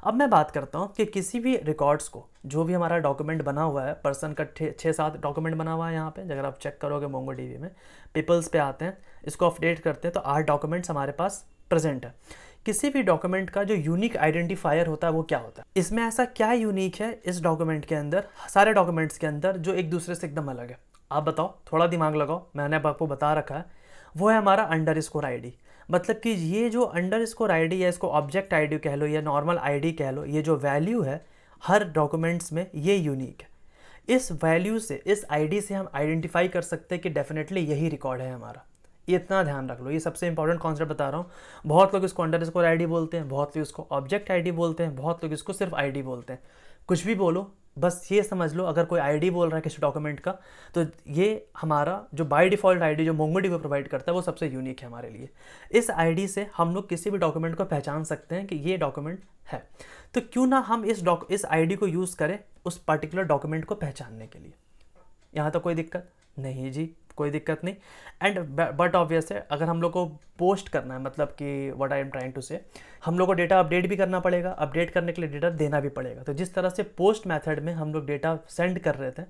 अब मैं बात करता हूँ कि किसी भी रिकॉर्ड्स को जो भी हमारा डॉक्यूमेंट बना हुआ है पर्सन का छः सात डॉक्यूमेंट बना हुआ है यहाँ पर अगर आप चेक करोगे मोंगो में पीपल्स पर आते हैं इसको अपडेट करते हैं तो आठ डॉक्यूमेंट्स हमारे पास प्रेजेंट है किसी भी डॉक्यूमेंट का जो यूनिक आइडेंटिफायर होता है वो क्या होता है इसमें ऐसा क्या यूनिक है इस डॉक्यूमेंट के अंदर सारे डॉक्यूमेंट्स के अंदर जो एक दूसरे से एकदम अलग है आप बताओ थोड़ा दिमाग लगाओ मैंने अब आपको बता रखा है वो है हमारा अंडर स्कोर आई मतलब कि ये जो अंडर स्कोर आई या इसको ऑब्जेक्ट आई कह लो या नॉर्मल आई कह लो ये जो वैल्यू है हर डॉक्यूमेंट्स में ये यूनिक है इस वैल्यू से इस आई से हम आइडेंटिफाई कर सकते हैं कि डेफिनेटली यही रिकॉर्ड है हमारा ये इतना ध्यान रख लो ये सबसे इंपॉर्टेंट कॉन्सेप्ट बता रहा हूँ बहुत लोग इसको अंडर स्कोर आई बोलते हैं बहुत लोग इसको ऑब्जेक्ट आई बोलते हैं बहुत लोग इसको सिर्फ आई बोलते हैं कुछ भी बोलो बस ये समझ लो अगर कोई आईडी बोल रहा है किसी डॉक्यूमेंट का तो ये हमारा जो बाय डिफ़ॉल्ट आईडी जो मोंगोडी को प्रोवाइड करता है वो सबसे यूनिक है हमारे लिए इस आईडी से हम लोग किसी भी डॉक्यूमेंट को पहचान सकते हैं कि ये डॉक्यूमेंट है तो क्यों ना हम इस डॉक इस आईडी को यूज़ करें उस पर्टिकुलर डॉक्यूमेंट को पहचानने के लिए यहाँ तो कोई दिक्कत नहीं जी कोई दिक्कत नहीं एंड बट ऑब्वियस है अगर हम लोग को पोस्ट करना है मतलब कि what I am trying to say हम लोग को डेटा अपडेट भी करना पड़ेगा अपडेट करने के लिए डेटा देना भी पड़ेगा तो जिस तरह से पोस्ट मैथड में हम लोग डेटा सेंड कर रहे थे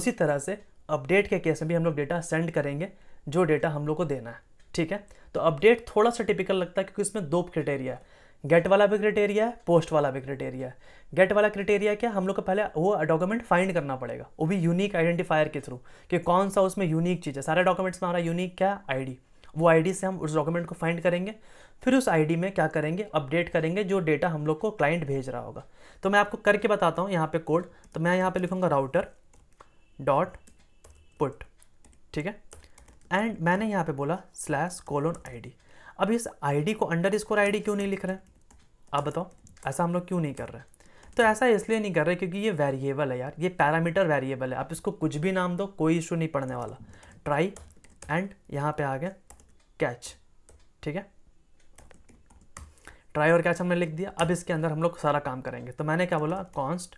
उसी तरह से अपडेट के केस में भी हम लोग डेटा सेंड करेंगे जो डेटा हम लोग को देना है ठीक है तो अपडेट थोड़ा सा टिपिकल लगता है क्योंकि इसमें दो क्राइटेरिया है गेट वाला भी क्रिटेरिया है पोस्ट वाला भी क्रिटेरिया है गेट वाला क्रिटेरिया क्या हम लोग को पहले वो डॉक्यूमेंट फाइंड करना पड़ेगा वो भी यूनिक आइडेंटिफायर के थ्रू कि कौन सा उसमें यूनिक चीज़ है सारे डॉक्यूमेंट्स में हमारा यूनिक क्या आईडी वो आईडी से हम उस डॉक्यूमेंट को फाइंड करेंगे फिर उस आईडी में क्या करेंगे अपडेट करेंगे जो डेटा हम लोग को क्लाइंट भेज रहा होगा तो मैं आपको करके बताता हूँ यहाँ पर कोड तो मैं यहाँ पर लिखूँगा राउटर डॉट पुट ठीक है एंड मैंने यहाँ पे बोला स्लैश कोलोन आईडी अब इस आईडी को अंडर स्कोर आई क्यों नहीं लिख रहे हैं आप बताओ ऐसा हम लोग क्यों नहीं कर रहे तो ऐसा इसलिए नहीं कर रहे क्योंकि ये वेरिएबल है यार ये पैरामीटर वेरिएबल है आप इसको कुछ भी नाम दो कोई इशू नहीं पड़ने वाला ट्राई एंड यहाँ पे आ गया कैच ठीक है ट्राई और कैच हमने लिख दिया अब इसके अंदर हम लोग सारा काम करेंगे तो मैंने क्या बोला कॉन्स्ट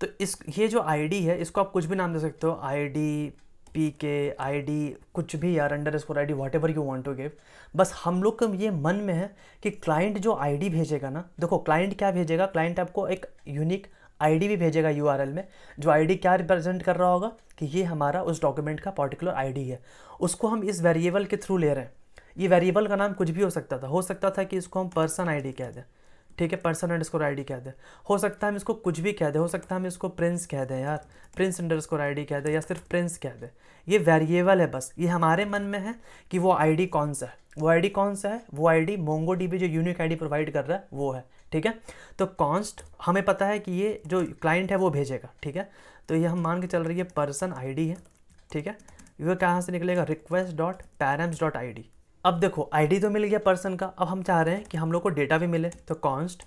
तो इस ये जो आईडी है इसको आप कुछ भी नाम दे सकते हो आईडी पी के आई डी कुछ भी यार underscore I D whatever you want to give बस हम लोग का ये मन में है कि क्लाइंट जो आई डी भेजेगा ना देखो क्लाइंट क्या भेजेगा क्लाइंट आपको एक यूनिक आई डी भी भेजेगा यू आर एल में जो आई डी क्या रिप्रेजेंट कर रहा होगा कि ये हमारा उस डॉक्यूमेंट का पर्टिकुलर आई डी है उसको हम इस वेरिएबल के थ्रू ले रहे हैं ये वेरिएबल का नाम कुछ भी हो सकता था हो सकता था कि इसको हम पर्सन आई डी कह दें ठीक है पर्सन अंडर स्कोर आई कह दें हो सकता है हम इसको कुछ भी कह दें हो सकता है हम इसको प्रिंस कह दें यार प्रिंस अंडर स्कोर आई कह दें या सिर्फ प्रिंस कह दें ये वेरिएबल है बस ये हमारे मन में है कि वो आई कौन सा है वो आई कौन सा है वो आई डी मोंगो जो यूनिक आई प्रोवाइड कर रहा है वो है ठीक है तो कॉन्स्ट हमें पता है कि ये जो क्लाइंट है वो भेजेगा ठीक है तो ये हम मान के चल रही है पर्सन आई है ठीक है ये कहाँ से निकलेगा request dot parents dot I D अब देखो आईडी तो मिल गया पर्सन का अब हम चाह रहे हैं कि हम लोग को डेटा भी मिले तो const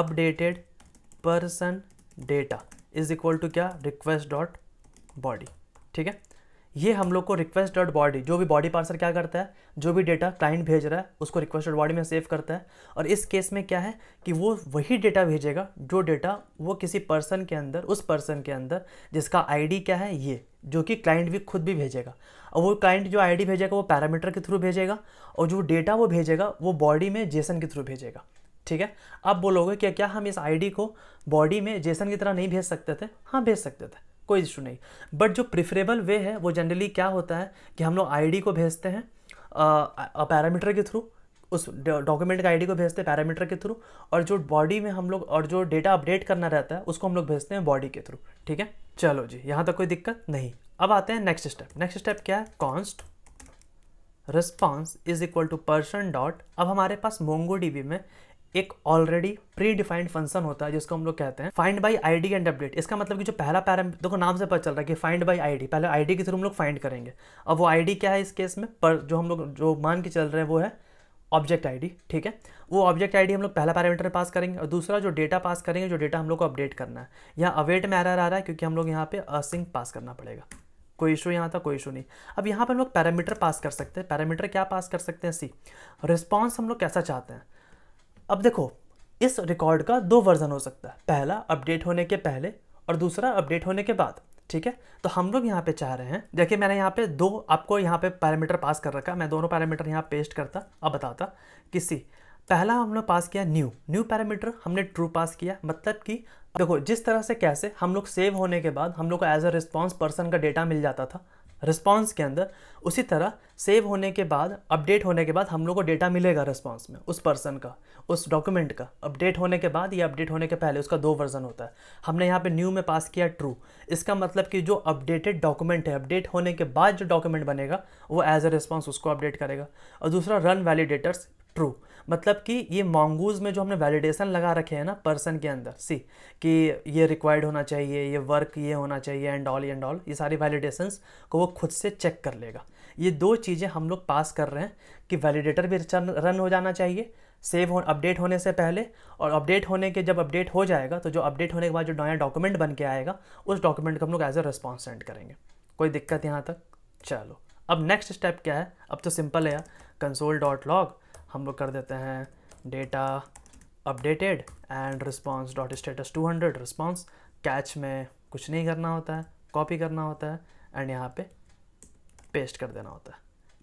updated person data is equal to क्या रिक्वेस्ट डॉट बॉडी ठीक है ये हम लोग को रिक्वेस्ट डॉट बॉडी जो भी बॉडी पार्सर क्या करता है जो भी डेटा क्लाइंट भेज रहा है उसको रिक्वेस्ट डॉट बॉडी में सेव करता है और इस केस में क्या है कि वो वही डेटा भेजेगा जो डेटा वो किसी पर्सन के अंदर उस पर्सन के अंदर जिसका आईडी क्या है ये जो कि क्लाइंट भी खुद भी भेजेगा और वो क्लाइंट जो आईडी भेजेगा वो पैरामीटर के थ्रू भेजेगा और जो डेटा वो भेजेगा वो बॉडी में जेसन के थ्रू भेजेगा ठीक है आप बोलोगे क्या क्या हम इस आईडी को बॉडी में जेसन की तरह नहीं भेज सकते थे हाँ भेज सकते थे कोई इशू नहीं बट जो प्रिफरेबल वे है वो जनरली क्या होता है कि हम लोग आई को भेजते हैं पैरामीटर के थ्रू उस डॉक्यूमेंट का आईडी को भेजते हैं पैरामीटर के थ्रू और जो बॉडी में हम लोग और जो डेटा अपडेट करना रहता है उसको हम लोग भेजते हैं बॉडी के थ्रू ठीक है चलो जी यहाँ तक कोई दिक्कत नहीं अब आते हैं नेक्स्ट स्टेप नेक्स्ट स्टेप क्या है const response is equal to person dot अब हमारे पास मोंगो डीबी में एक ऑलरेडी प्री डिफाइंड फंक्शन होता है जिसको हम लोग कहते हैं find by I D and update इसका मतलब कि जो पहला पैराम देखो नाम से पता चल रहा है कि फाइंड बाई आई डी पहले आई डी के थ्रू हम लोग फाइंड करेंगे अब वो आई डी क्या है इस केस में पर जो हम लोग जो मान के चल रहे हैं वो है ऑब्जेक्ट डी ठीक है वो ऑब्जेक्ट डी हम लोग पहला पैरामीटर पास करेंगे और दूसरा जो डेटा पास करेंगे जो डेटा हम लोग को अपडेट करना है यहाँ अवेट में एरर आ रहा है क्योंकि हम लोग यहाँ पे असिंक पास करना पड़ेगा कोई इशू यहाँ था कोई इशू नहीं अब यहाँ पर हम लोग पैरामीटर पास कर सकते हैं पैरामीटर क्या पास कर सकते हैं सी रिस्पॉन्स हम लोग कैसा चाहते हैं अब देखो इस रिकॉर्ड का दो वर्जन हो सकता है पहला अपडेट होने के पहले और दूसरा अपडेट होने के बाद ठीक है तो हम लोग यहाँ पे चाह रहे हैं देखिए मैंने यहाँ पे दो आपको यहाँ पे पैरामीटर पास कर रखा मैं दोनों पैरामीटर यहाँ पेस्ट करता अब बताता किसी पहला हमने पास किया न्यू न्यू पैरामीटर हमने ट्रू पास किया मतलब कि देखो जिस तरह से कैसे हम लोग सेव होने के बाद हम लोग को एज अ रिस्पॉन्स पर्सन का डेटा मिल जाता था रिस्पॉन्स के अंदर उसी तरह सेव होने के बाद अपडेट होने के बाद हम लोग को डेटा मिलेगा रिस्पॉन्स में उस पर्सन का उस डॉक्यूमेंट का अपडेट होने के बाद या अपडेट होने के पहले उसका दो वर्जन होता है हमने यहाँ पे न्यू में पास किया ट्रू इसका मतलब कि जो अपडेटेड डॉक्यूमेंट है अपडेट होने के बाद जो डॉक्यूमेंट बनेगा वो एज अ रिस्पॉन्स उसको अपडेट करेगा और दूसरा रन वैलिडेटर्स ट्रू मतलब कि ये मॉन्गूज में जो हमने वैलिडेशन लगा रखे हैं ना पर्सन के अंदर सी कि ये रिक्वायर्ड होना चाहिए ये वर्क ये होना चाहिए एंड ऑल एंड ऑल ये सारी वैलिडेशंस को वो खुद से चेक कर लेगा ये दो चीज़ें हम लोग पास कर रहे हैं कि वैलिडेटर भी रन अच्छा हो जाना चाहिए सेव हो अपडेट होने से पहले और अपडेट होने के जब अपडेट हो जाएगा तो जो अपडेट होने के बाद जो नया डॉक्यूमेंट बन के आएगा उस डॉक्यूमेंट को हम लोग एज अ रिस्पॉन्स सेंड करेंगे कोई दिक्कत यहाँ तक चलो अब नेक्स्ट स्टेप क्या है अब तो सिंपल है कंसोल डॉट लॉग हम लोग कर देते हैं data updated and response dot status two hundred response catch में कुछ नहीं करना होता है कॉपी करना होता है एंड यहाँ पे पेस्ट कर देना होता है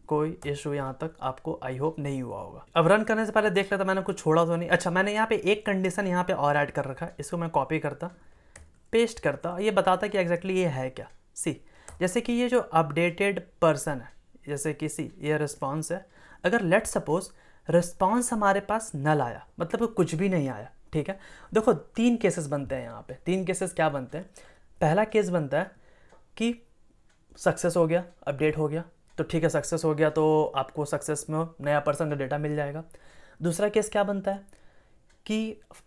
कोई इशू यहाँ तक आपको आई होप नहीं हुआ होगा अब रन करने से पहले देख लेता मैंने कुछ छोड़ा तो नहीं अच्छा मैंने यहाँ पे एक कंडीशन यहाँ पे और ऐड कर रखा है इसको मैं कॉपी करता पेस्ट करता ये बताता कि एग्जैक्टली ये है क्या सी जैसे कि ये जो अपडेटेड पर्सन है जैसे कि सी ये रिस्पॉन्स है अगर लेट सपोज रिस्पॉन्स हमारे पास नल आया मतलब कुछ भी नहीं आया ठीक है देखो तीन केसेस बनते हैं यहाँ पे तीन केसेस क्या बनते हैं पहला केस बनता है कि सक्सेस हो गया अपडेट हो गया तो ठीक है सक्सेस हो गया तो आपको सक्सेस में नया पर्सन का डेटा मिल जाएगा दूसरा केस क्या बनता है कि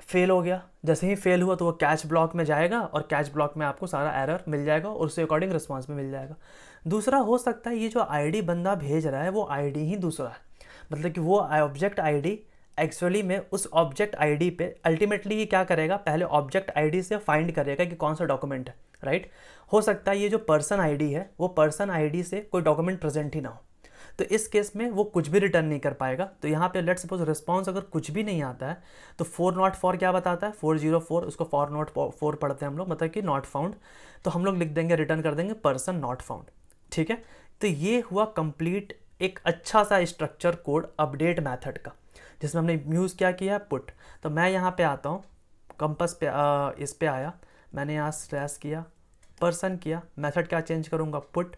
फेल हो गया जैसे ही फेल हुआ तो वो कैच ब्लॉक में जाएगा और कैच ब्लॉक में आपको सारा एरर मिल जाएगा और उसके अकॉर्डिंग रिस्पॉन्स में मिल जाएगा दूसरा हो सकता है ये जो आईडी बंदा भेज रहा है वो आईडी ही दूसरा है मतलब कि वो ऑब्जेक्ट आईडी एक्चुअली में उस ऑब्जेक्ट आईडी पे अल्टीमेटली ये क्या करेगा पहले ऑब्जेक्ट आईडी से फाइंड करेगा कि कौन सा डॉक्यूमेंट है राइट हो सकता है ये जो पर्सन आईडी है वो पर्सन आईडी से कोई डॉक्यूमेंट प्रेजेंट ही ना हो तो इस केस में वो कुछ भी रिटर्न नहीं कर पाएगा तो यहाँ पे लेट सपोज रिस्पॉन्स अगर कुछ भी नहीं आता है तो फोर नॉट फोर क्या बताता है फोर जीरो फोर उसको फोर नॉट फोर पढ़ते हैं हम लोग मतलब कि नॉट फाउंड तो हम लोग लिख देंगे रिटर्न कर देंगे पर्सन नॉट फाउंड ठीक है तो ये हुआ कंप्लीट एक अच्छा सा स्ट्रक्चर कोड अपडेट मैथड का जिसमें हमने यूज़ क्या किया पुट तो मैं यहाँ पे आता हूँ कंपस पे आ, इस पे आया मैंने यहाँ स्लैश किया पर्सन किया मेथड क्या चेंज करूँगा put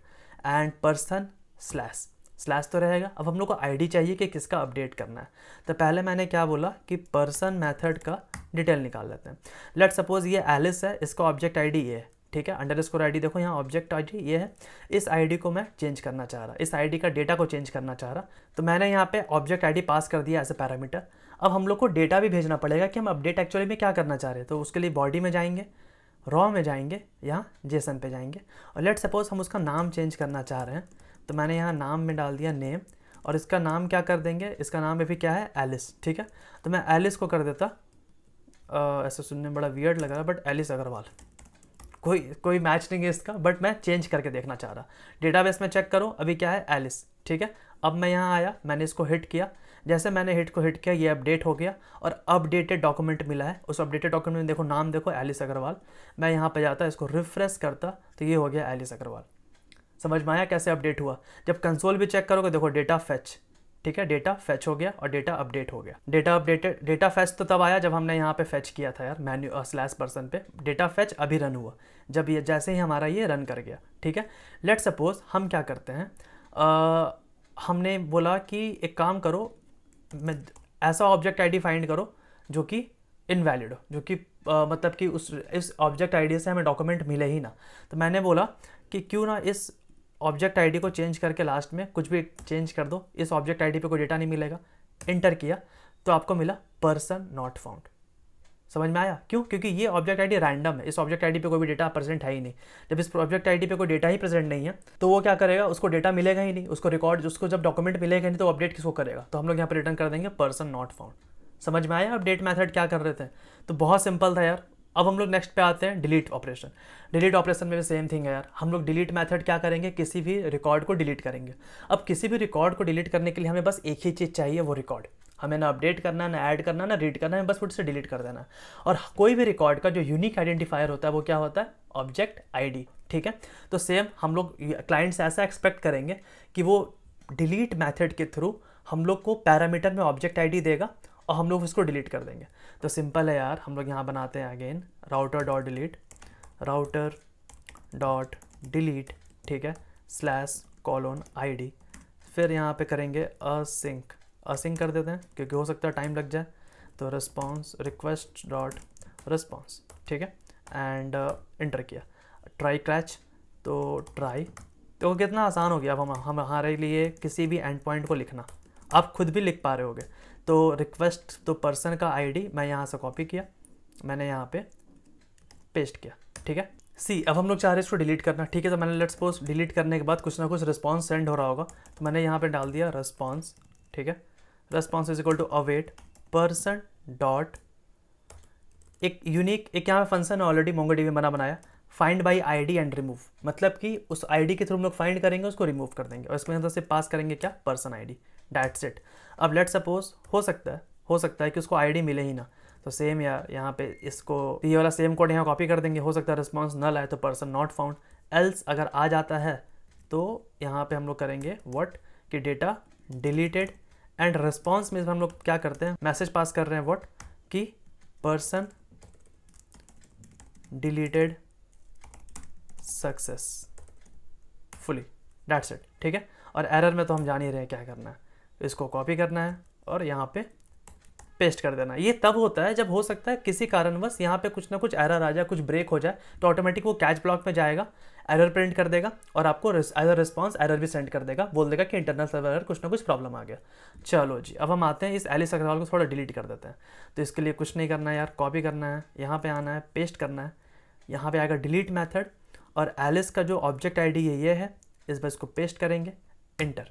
and person slash slash तो रहेगा अब हम लोग को आईडी चाहिए कि किसका अपडेट करना है तो पहले मैंने क्या बोला कि पर्सन मेथड का डिटेल निकाल लेते हैं लेट सपोज ये एलिस है इसका ऑब्जेक्ट आईडी ये है ठीक है अंडर स्कोर आई देखो यहाँ ऑब्जेक्ट आई ये है इस आई को मैं चेंज करना चाह रहा इस आई का डेटा को चेंज करना चाह रहा तो मैंने यहाँ पे ऑब्जेक्ट आई पास कर दिया एज ए पैरामीटर अब हम लोग को डेटा भी भेजना पड़ेगा कि हम अपडेट एक्चुअली में क्या करना चाह रहे हैं तो उसके लिए बॉडी में जाएंगे रॉ में जाएंगे यहाँ जेसन पे जाएंगे और लेट सपोज हम उसका नाम चेंज करना चाह रहे हैं तो मैंने यहाँ नाम में डाल दिया नेम और इसका नाम क्या कर देंगे इसका नाम अभी क्या है एलिस ठीक है तो मैं एलिस को कर देता ऐसा सुनने में बड़ा वियर्ड लग रहा है बट एलिस अग्रवाल कोई कोई मैच नहीं है इसका बट मैं चेंज करके देखना चाह रहा डेटाबेस में चेक करो अभी क्या है एलिस ठीक है अब मैं यहाँ आया मैंने इसको हिट किया जैसे मैंने हिट को हिट किया ये अपडेट हो गया और अपडेटेड डॉक्यूमेंट मिला है उस अपडेटेड डॉक्यूमेंट में देखो नाम देखो एलिस अग्रवाल मैं यहाँ पर जाता इसको रिफ्रेश करता तो ये हो गया एलिस अग्रवाल समझ में आया कैसे अपडेट हुआ जब कंसोल भी चेक करोगे देखो डेटा फैच ठीक है डेटा फैच हो गया और डेटा अपडेट हो गया डेटा अपडेटेड डेटा फैच तो तब आया जब हमने यहाँ पे फैच किया था यार मैन्यू स्लैश पर्सन पे डेटा फैच अभी रन हुआ जब ये जैसे ही हमारा ये रन कर गया ठीक है लेट सपोज हम क्या करते हैं आ, हमने बोला कि एक काम करो मैं ऐसा ऑब्जेक्ट आईडी फाइंड करो जो कि इनवैलिड हो जो कि मतलब कि उस इस ऑब्जेक्ट आईडी से हमें डॉक्यूमेंट मिले ही ना तो मैंने बोला कि क्यों ना इस ऑब्जेक्ट आईडी को चेंज करके लास्ट में कुछ भी चेंज कर दो इस ऑब्जेक्ट आईडी पे कोई डेटा नहीं मिलेगा इंटर किया तो आपको मिला पर्सन नॉट फाउंड समझ में आया क्यों क्योंकि ये ऑब्जेक्ट आईडी रैंडम है इस ऑब्जेक्ट आईडी पे कोई भी डेटा प्रेजेंट है ही नहीं जब इस ऑब्जेक्ट आईडी पे कोई डेटा ही प्रेजेंट नहीं है तो वो क्या करेगा उसको डेटा मिलेगा ही नहीं उसको रिकॉर्ड उसको जब डॉक्यूमेंट मिलेगा नहीं तो अपडेट किसको करेगा तो हम लोग यहाँ पर रिटर्न कर देंगे पर्सन नॉट फाउंड समझ में आया अपडेट मैथड क्या कर रहे थे तो बहुत सिंपल था यार अब हम लोग नेक्स्ट पे आते हैं डिलीट ऑपरेशन डिलीट ऑपरेशन में भी सेम थिंग है यार हम लोग डिलीट मेथड क्या करेंगे किसी भी रिकॉर्ड को डिलीट करेंगे अब किसी भी रिकॉर्ड को डिलीट करने के लिए हमें बस एक ही चीज़ चाहिए वो रिकॉर्ड हमें ना अपडेट करना ना ऐड करना ना रीड करना है बस फिर से डिलीट कर देना और कोई भी रिकॉर्ड का जो यूनिक आइडेंटिफायर होता है वो क्या होता है ऑब्जेक्ट आई ठीक है तो सेम हम लोग क्लाइंट्स ऐसा एक्सपेक्ट करेंगे कि वो डिलीट मैथड के थ्रू हम लोग को पैरामीटर में ऑब्जेक्ट आई देगा और हम लोग उसको डिलीट कर देंगे तो सिंपल है यार हम लोग यहाँ बनाते हैं again router dot delete router dot delete ठीक है स्लैश कॉलोन आईडी फिर यहाँ पे करेंगे असिंक असिंक कर देते हैं क्योंकि हो सकता है टाइम लग जाए तो रिस्पॉन्स रिक्वेस्ट डॉट रिस्पॉन्स ठीक है एंड इंटर uh, किया ट्राई क्रैच तो ट्राई तो कितना आसान हो गया अब हम हमारे लिए किसी भी एंड पॉइंट को लिखना आप खुद भी लिख पा रहे होगे तो रिक्वेस्ट तो पर्सन का आईडी मैं यहाँ से कॉपी किया मैंने यहाँ पे पेस्ट किया ठीक है सी अब हम लोग चाह रहे हैं इसको डिलीट करना ठीक है तो मैंने लेट सपोज डिलीट करने के बाद कुछ ना कुछ रिस्पॉन्स सेंड हो रहा होगा तो मैंने यहाँ पे डाल दिया रिस्पॉन्स ठीक है response is equal to await person dot एक यूनिक एक यहाँ पे फंक्शन है ऑलरेडी मोंगो में बना बनाया find by I D and remove मतलब कि उस आई डी के थ्रू हम लोग फाइंड करेंगे उसको रिमूव कर देंगे और इसमें अंदर से पास करेंगे क्या person I D that's it अब लेट सपोज हो सकता है हो सकता है कि उसको आईडी मिले ही ना तो सेम या यहाँ पे इसको ये वाला सेम कोड यहाँ कॉपी कर देंगे हो सकता है रिस्पॉन्स नल आए तो पर्सन नॉट फाउंड एल्स अगर आ जाता है तो यहाँ पे हम लोग करेंगे वट कि डेटा डिलीटेड एंड रिस्पॉन्स में हम लोग क्या करते हैं मैसेज पास कर रहे हैं वट कि person deleted successfully that's it ठीक है और एरर में तो हम जान ही रहे हैं क्या करना है इसको कॉपी करना है और यहाँ पे पेस्ट कर देना ये तब होता है जब हो सकता है किसी कारणवश यहाँ पे कुछ ना कुछ एरर आ जाए कुछ ब्रेक हो जाए तो ऑटोमेटिक वो कैच ब्लॉक में जाएगा एरर प्रिंट कर देगा और आपको एज अ रिस्पॉन्स एरर भी सेंड कर देगा बोल देगा कि इंटरनल सर्वर एरर कुछ ना कुछ प्रॉब्लम आ गया चलो जी अब हम आते हैं इस एलिस अग्रवाल को थोड़ा डिलीट कर देते हैं तो इसके लिए कुछ नहीं करना है यार कॉपी करना है यहाँ पर आना है पेस्ट करना है यहाँ पर आएगा डिलीट मैथड और एलिस का जो ऑब्जेक्ट आई है ये है इस बार इसको पेस्ट करेंगे इंटर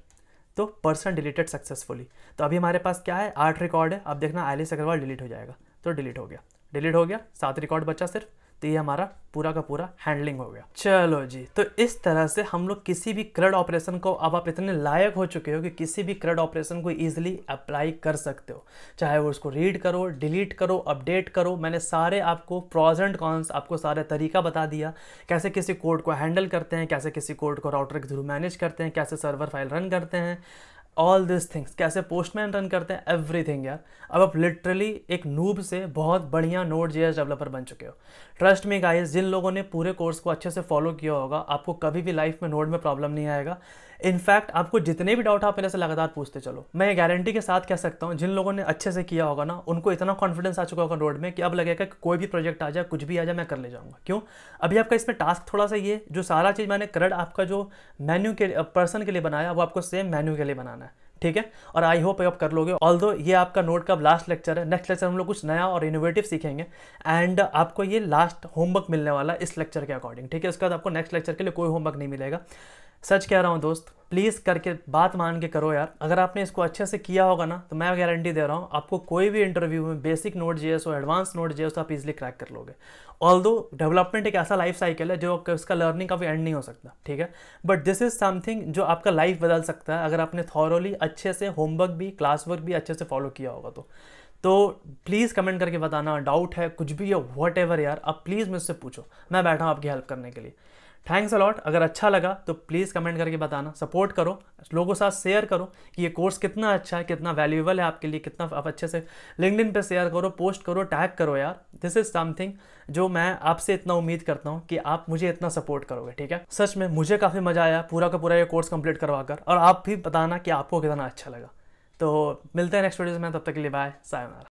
तो पर्सन डिलीटेड सक्सेसफुली तो अभी हमारे पास क्या है आठ रिकॉर्ड है अब देखना आलिस अग्रवाल डिलीट हो जाएगा तो डिलीट हो गया डिलीट हो गया सात रिकॉर्ड बचा सिर्फ तो ये हमारा पूरा का पूरा हैंडलिंग हो गया चलो जी तो इस तरह से हम लोग किसी भी क्रड ऑपरेशन को अब आप इतने लायक हो चुके हो कि किसी भी क्रड ऑपरेशन को ईजिली अप्लाई कर सकते हो चाहे वो उसको रीड करो डिलीट करो अपडेट करो मैंने सारे आपको प्रॉज एंड कॉन्स आपको सारे तरीका बता दिया कैसे किसी कोड को हैंडल करते हैं कैसे किसी कोड को राउटर के थ्रू मैनेज करते हैं कैसे सर्वर फाइल रन करते हैं ऑल दिस थिंग्स कैसे पोस्टमैन रन करते हैं एवरीथिंग यार अब आप लिटरली एक नूब से बहुत बढ़िया नोट जे डेवलपर बन चुके हो ट्रस्ट में गाइस जिन लोगों ने पूरे कोर्स को अच्छे से फॉलो किया होगा आपको कभी भी लाइफ में नोड में प्रॉब्लम नहीं आएगा इनफैक्ट आपको जितने भी डाउट आप मेरे से लगातार पूछते चलो मैं गारंटी के साथ कह सकता हूँ जिन लोगों ने अच्छे से किया होगा ना उनको इतना कॉन्फिडेंस आ चुका होगा रोड में कि अब लगेगा कि कोई भी प्रोजेक्ट आ जाए कुछ भी आ जाए मैं कर ले जाऊँगा क्यों अभी आपका इसमें टास्क थोड़ा सा ये जो सारा चीज़ मैंने करड आपका जो मेन्यू के पर्सन के लिए बनाया वो आपको सेम मेन्यू के लिए बनाना है ठीक है और आई होप आप कर लोगे ऑल दो ये आपका नोट का लास्ट लेक्चर है नेक्स्ट लेक्चर हम लोग कुछ नया और इनोवेटिव सीखेंगे एंड आपको ये लास्ट होमवर्क मिलने वाला इस लेक्चर के अकॉर्डिंग ठीक है उसके बाद आपको नेक्स्ट लेक्चर के लिए कोई होमवर्क नहीं मिलेगा सच कह रहा हूँ दोस्त प्लीज़ करके बात मान के करो यार अगर आपने इसको अच्छे से किया होगा ना तो मैं गारंटी दे रहा हूँ आपको कोई भी इंटरव्यू में बेसिक नोट जे हो एडवांस नोट जे तो आप इजिली क्रैक कर लोगे ऑल दो डेवलपमेंट एक ऐसा लाइफ साइकिल है जो उसका लर्निंग का एंड नहीं हो सकता ठीक है बट दिस इज समथिंग जो आपका लाइफ बदल सकता है अगर आपने थॉरली अच्छे से होमवर्क भी क्लास वर्क भी अच्छे से फॉलो किया होगा तो तो प्लीज़ कमेंट करके बताना डाउट है कुछ भी है वट एवर यार आप प्लीज़ मुझसे पूछो मैं बैठा हूँ आपकी हेल्प करने के लिए थैंक्स अलॉट अगर अच्छा लगा तो प्लीज़ कमेंट करके बताना सपोर्ट करो लोगों के साथ शेयर करो कि ये कोर्स कितना अच्छा है कितना वैल्यूएबल है आपके लिए कितना आप अच्छे से लिंकडिन पे शेयर करो पोस्ट करो टैग करो यार दिस इज़ समथिंग जो मैं आपसे इतना उम्मीद करता हूँ कि आप मुझे इतना सपोर्ट करोगे ठीक है सच में मुझे काफ़ी मज़ा आया पूरा का पूरा ये कोर्स कंप्लीट करवा कर और आप भी बताना कि आपको कितना अच्छा लगा तो मिलते हैं नेक्स्ट वीडियो में तब तक के लिए बाय सा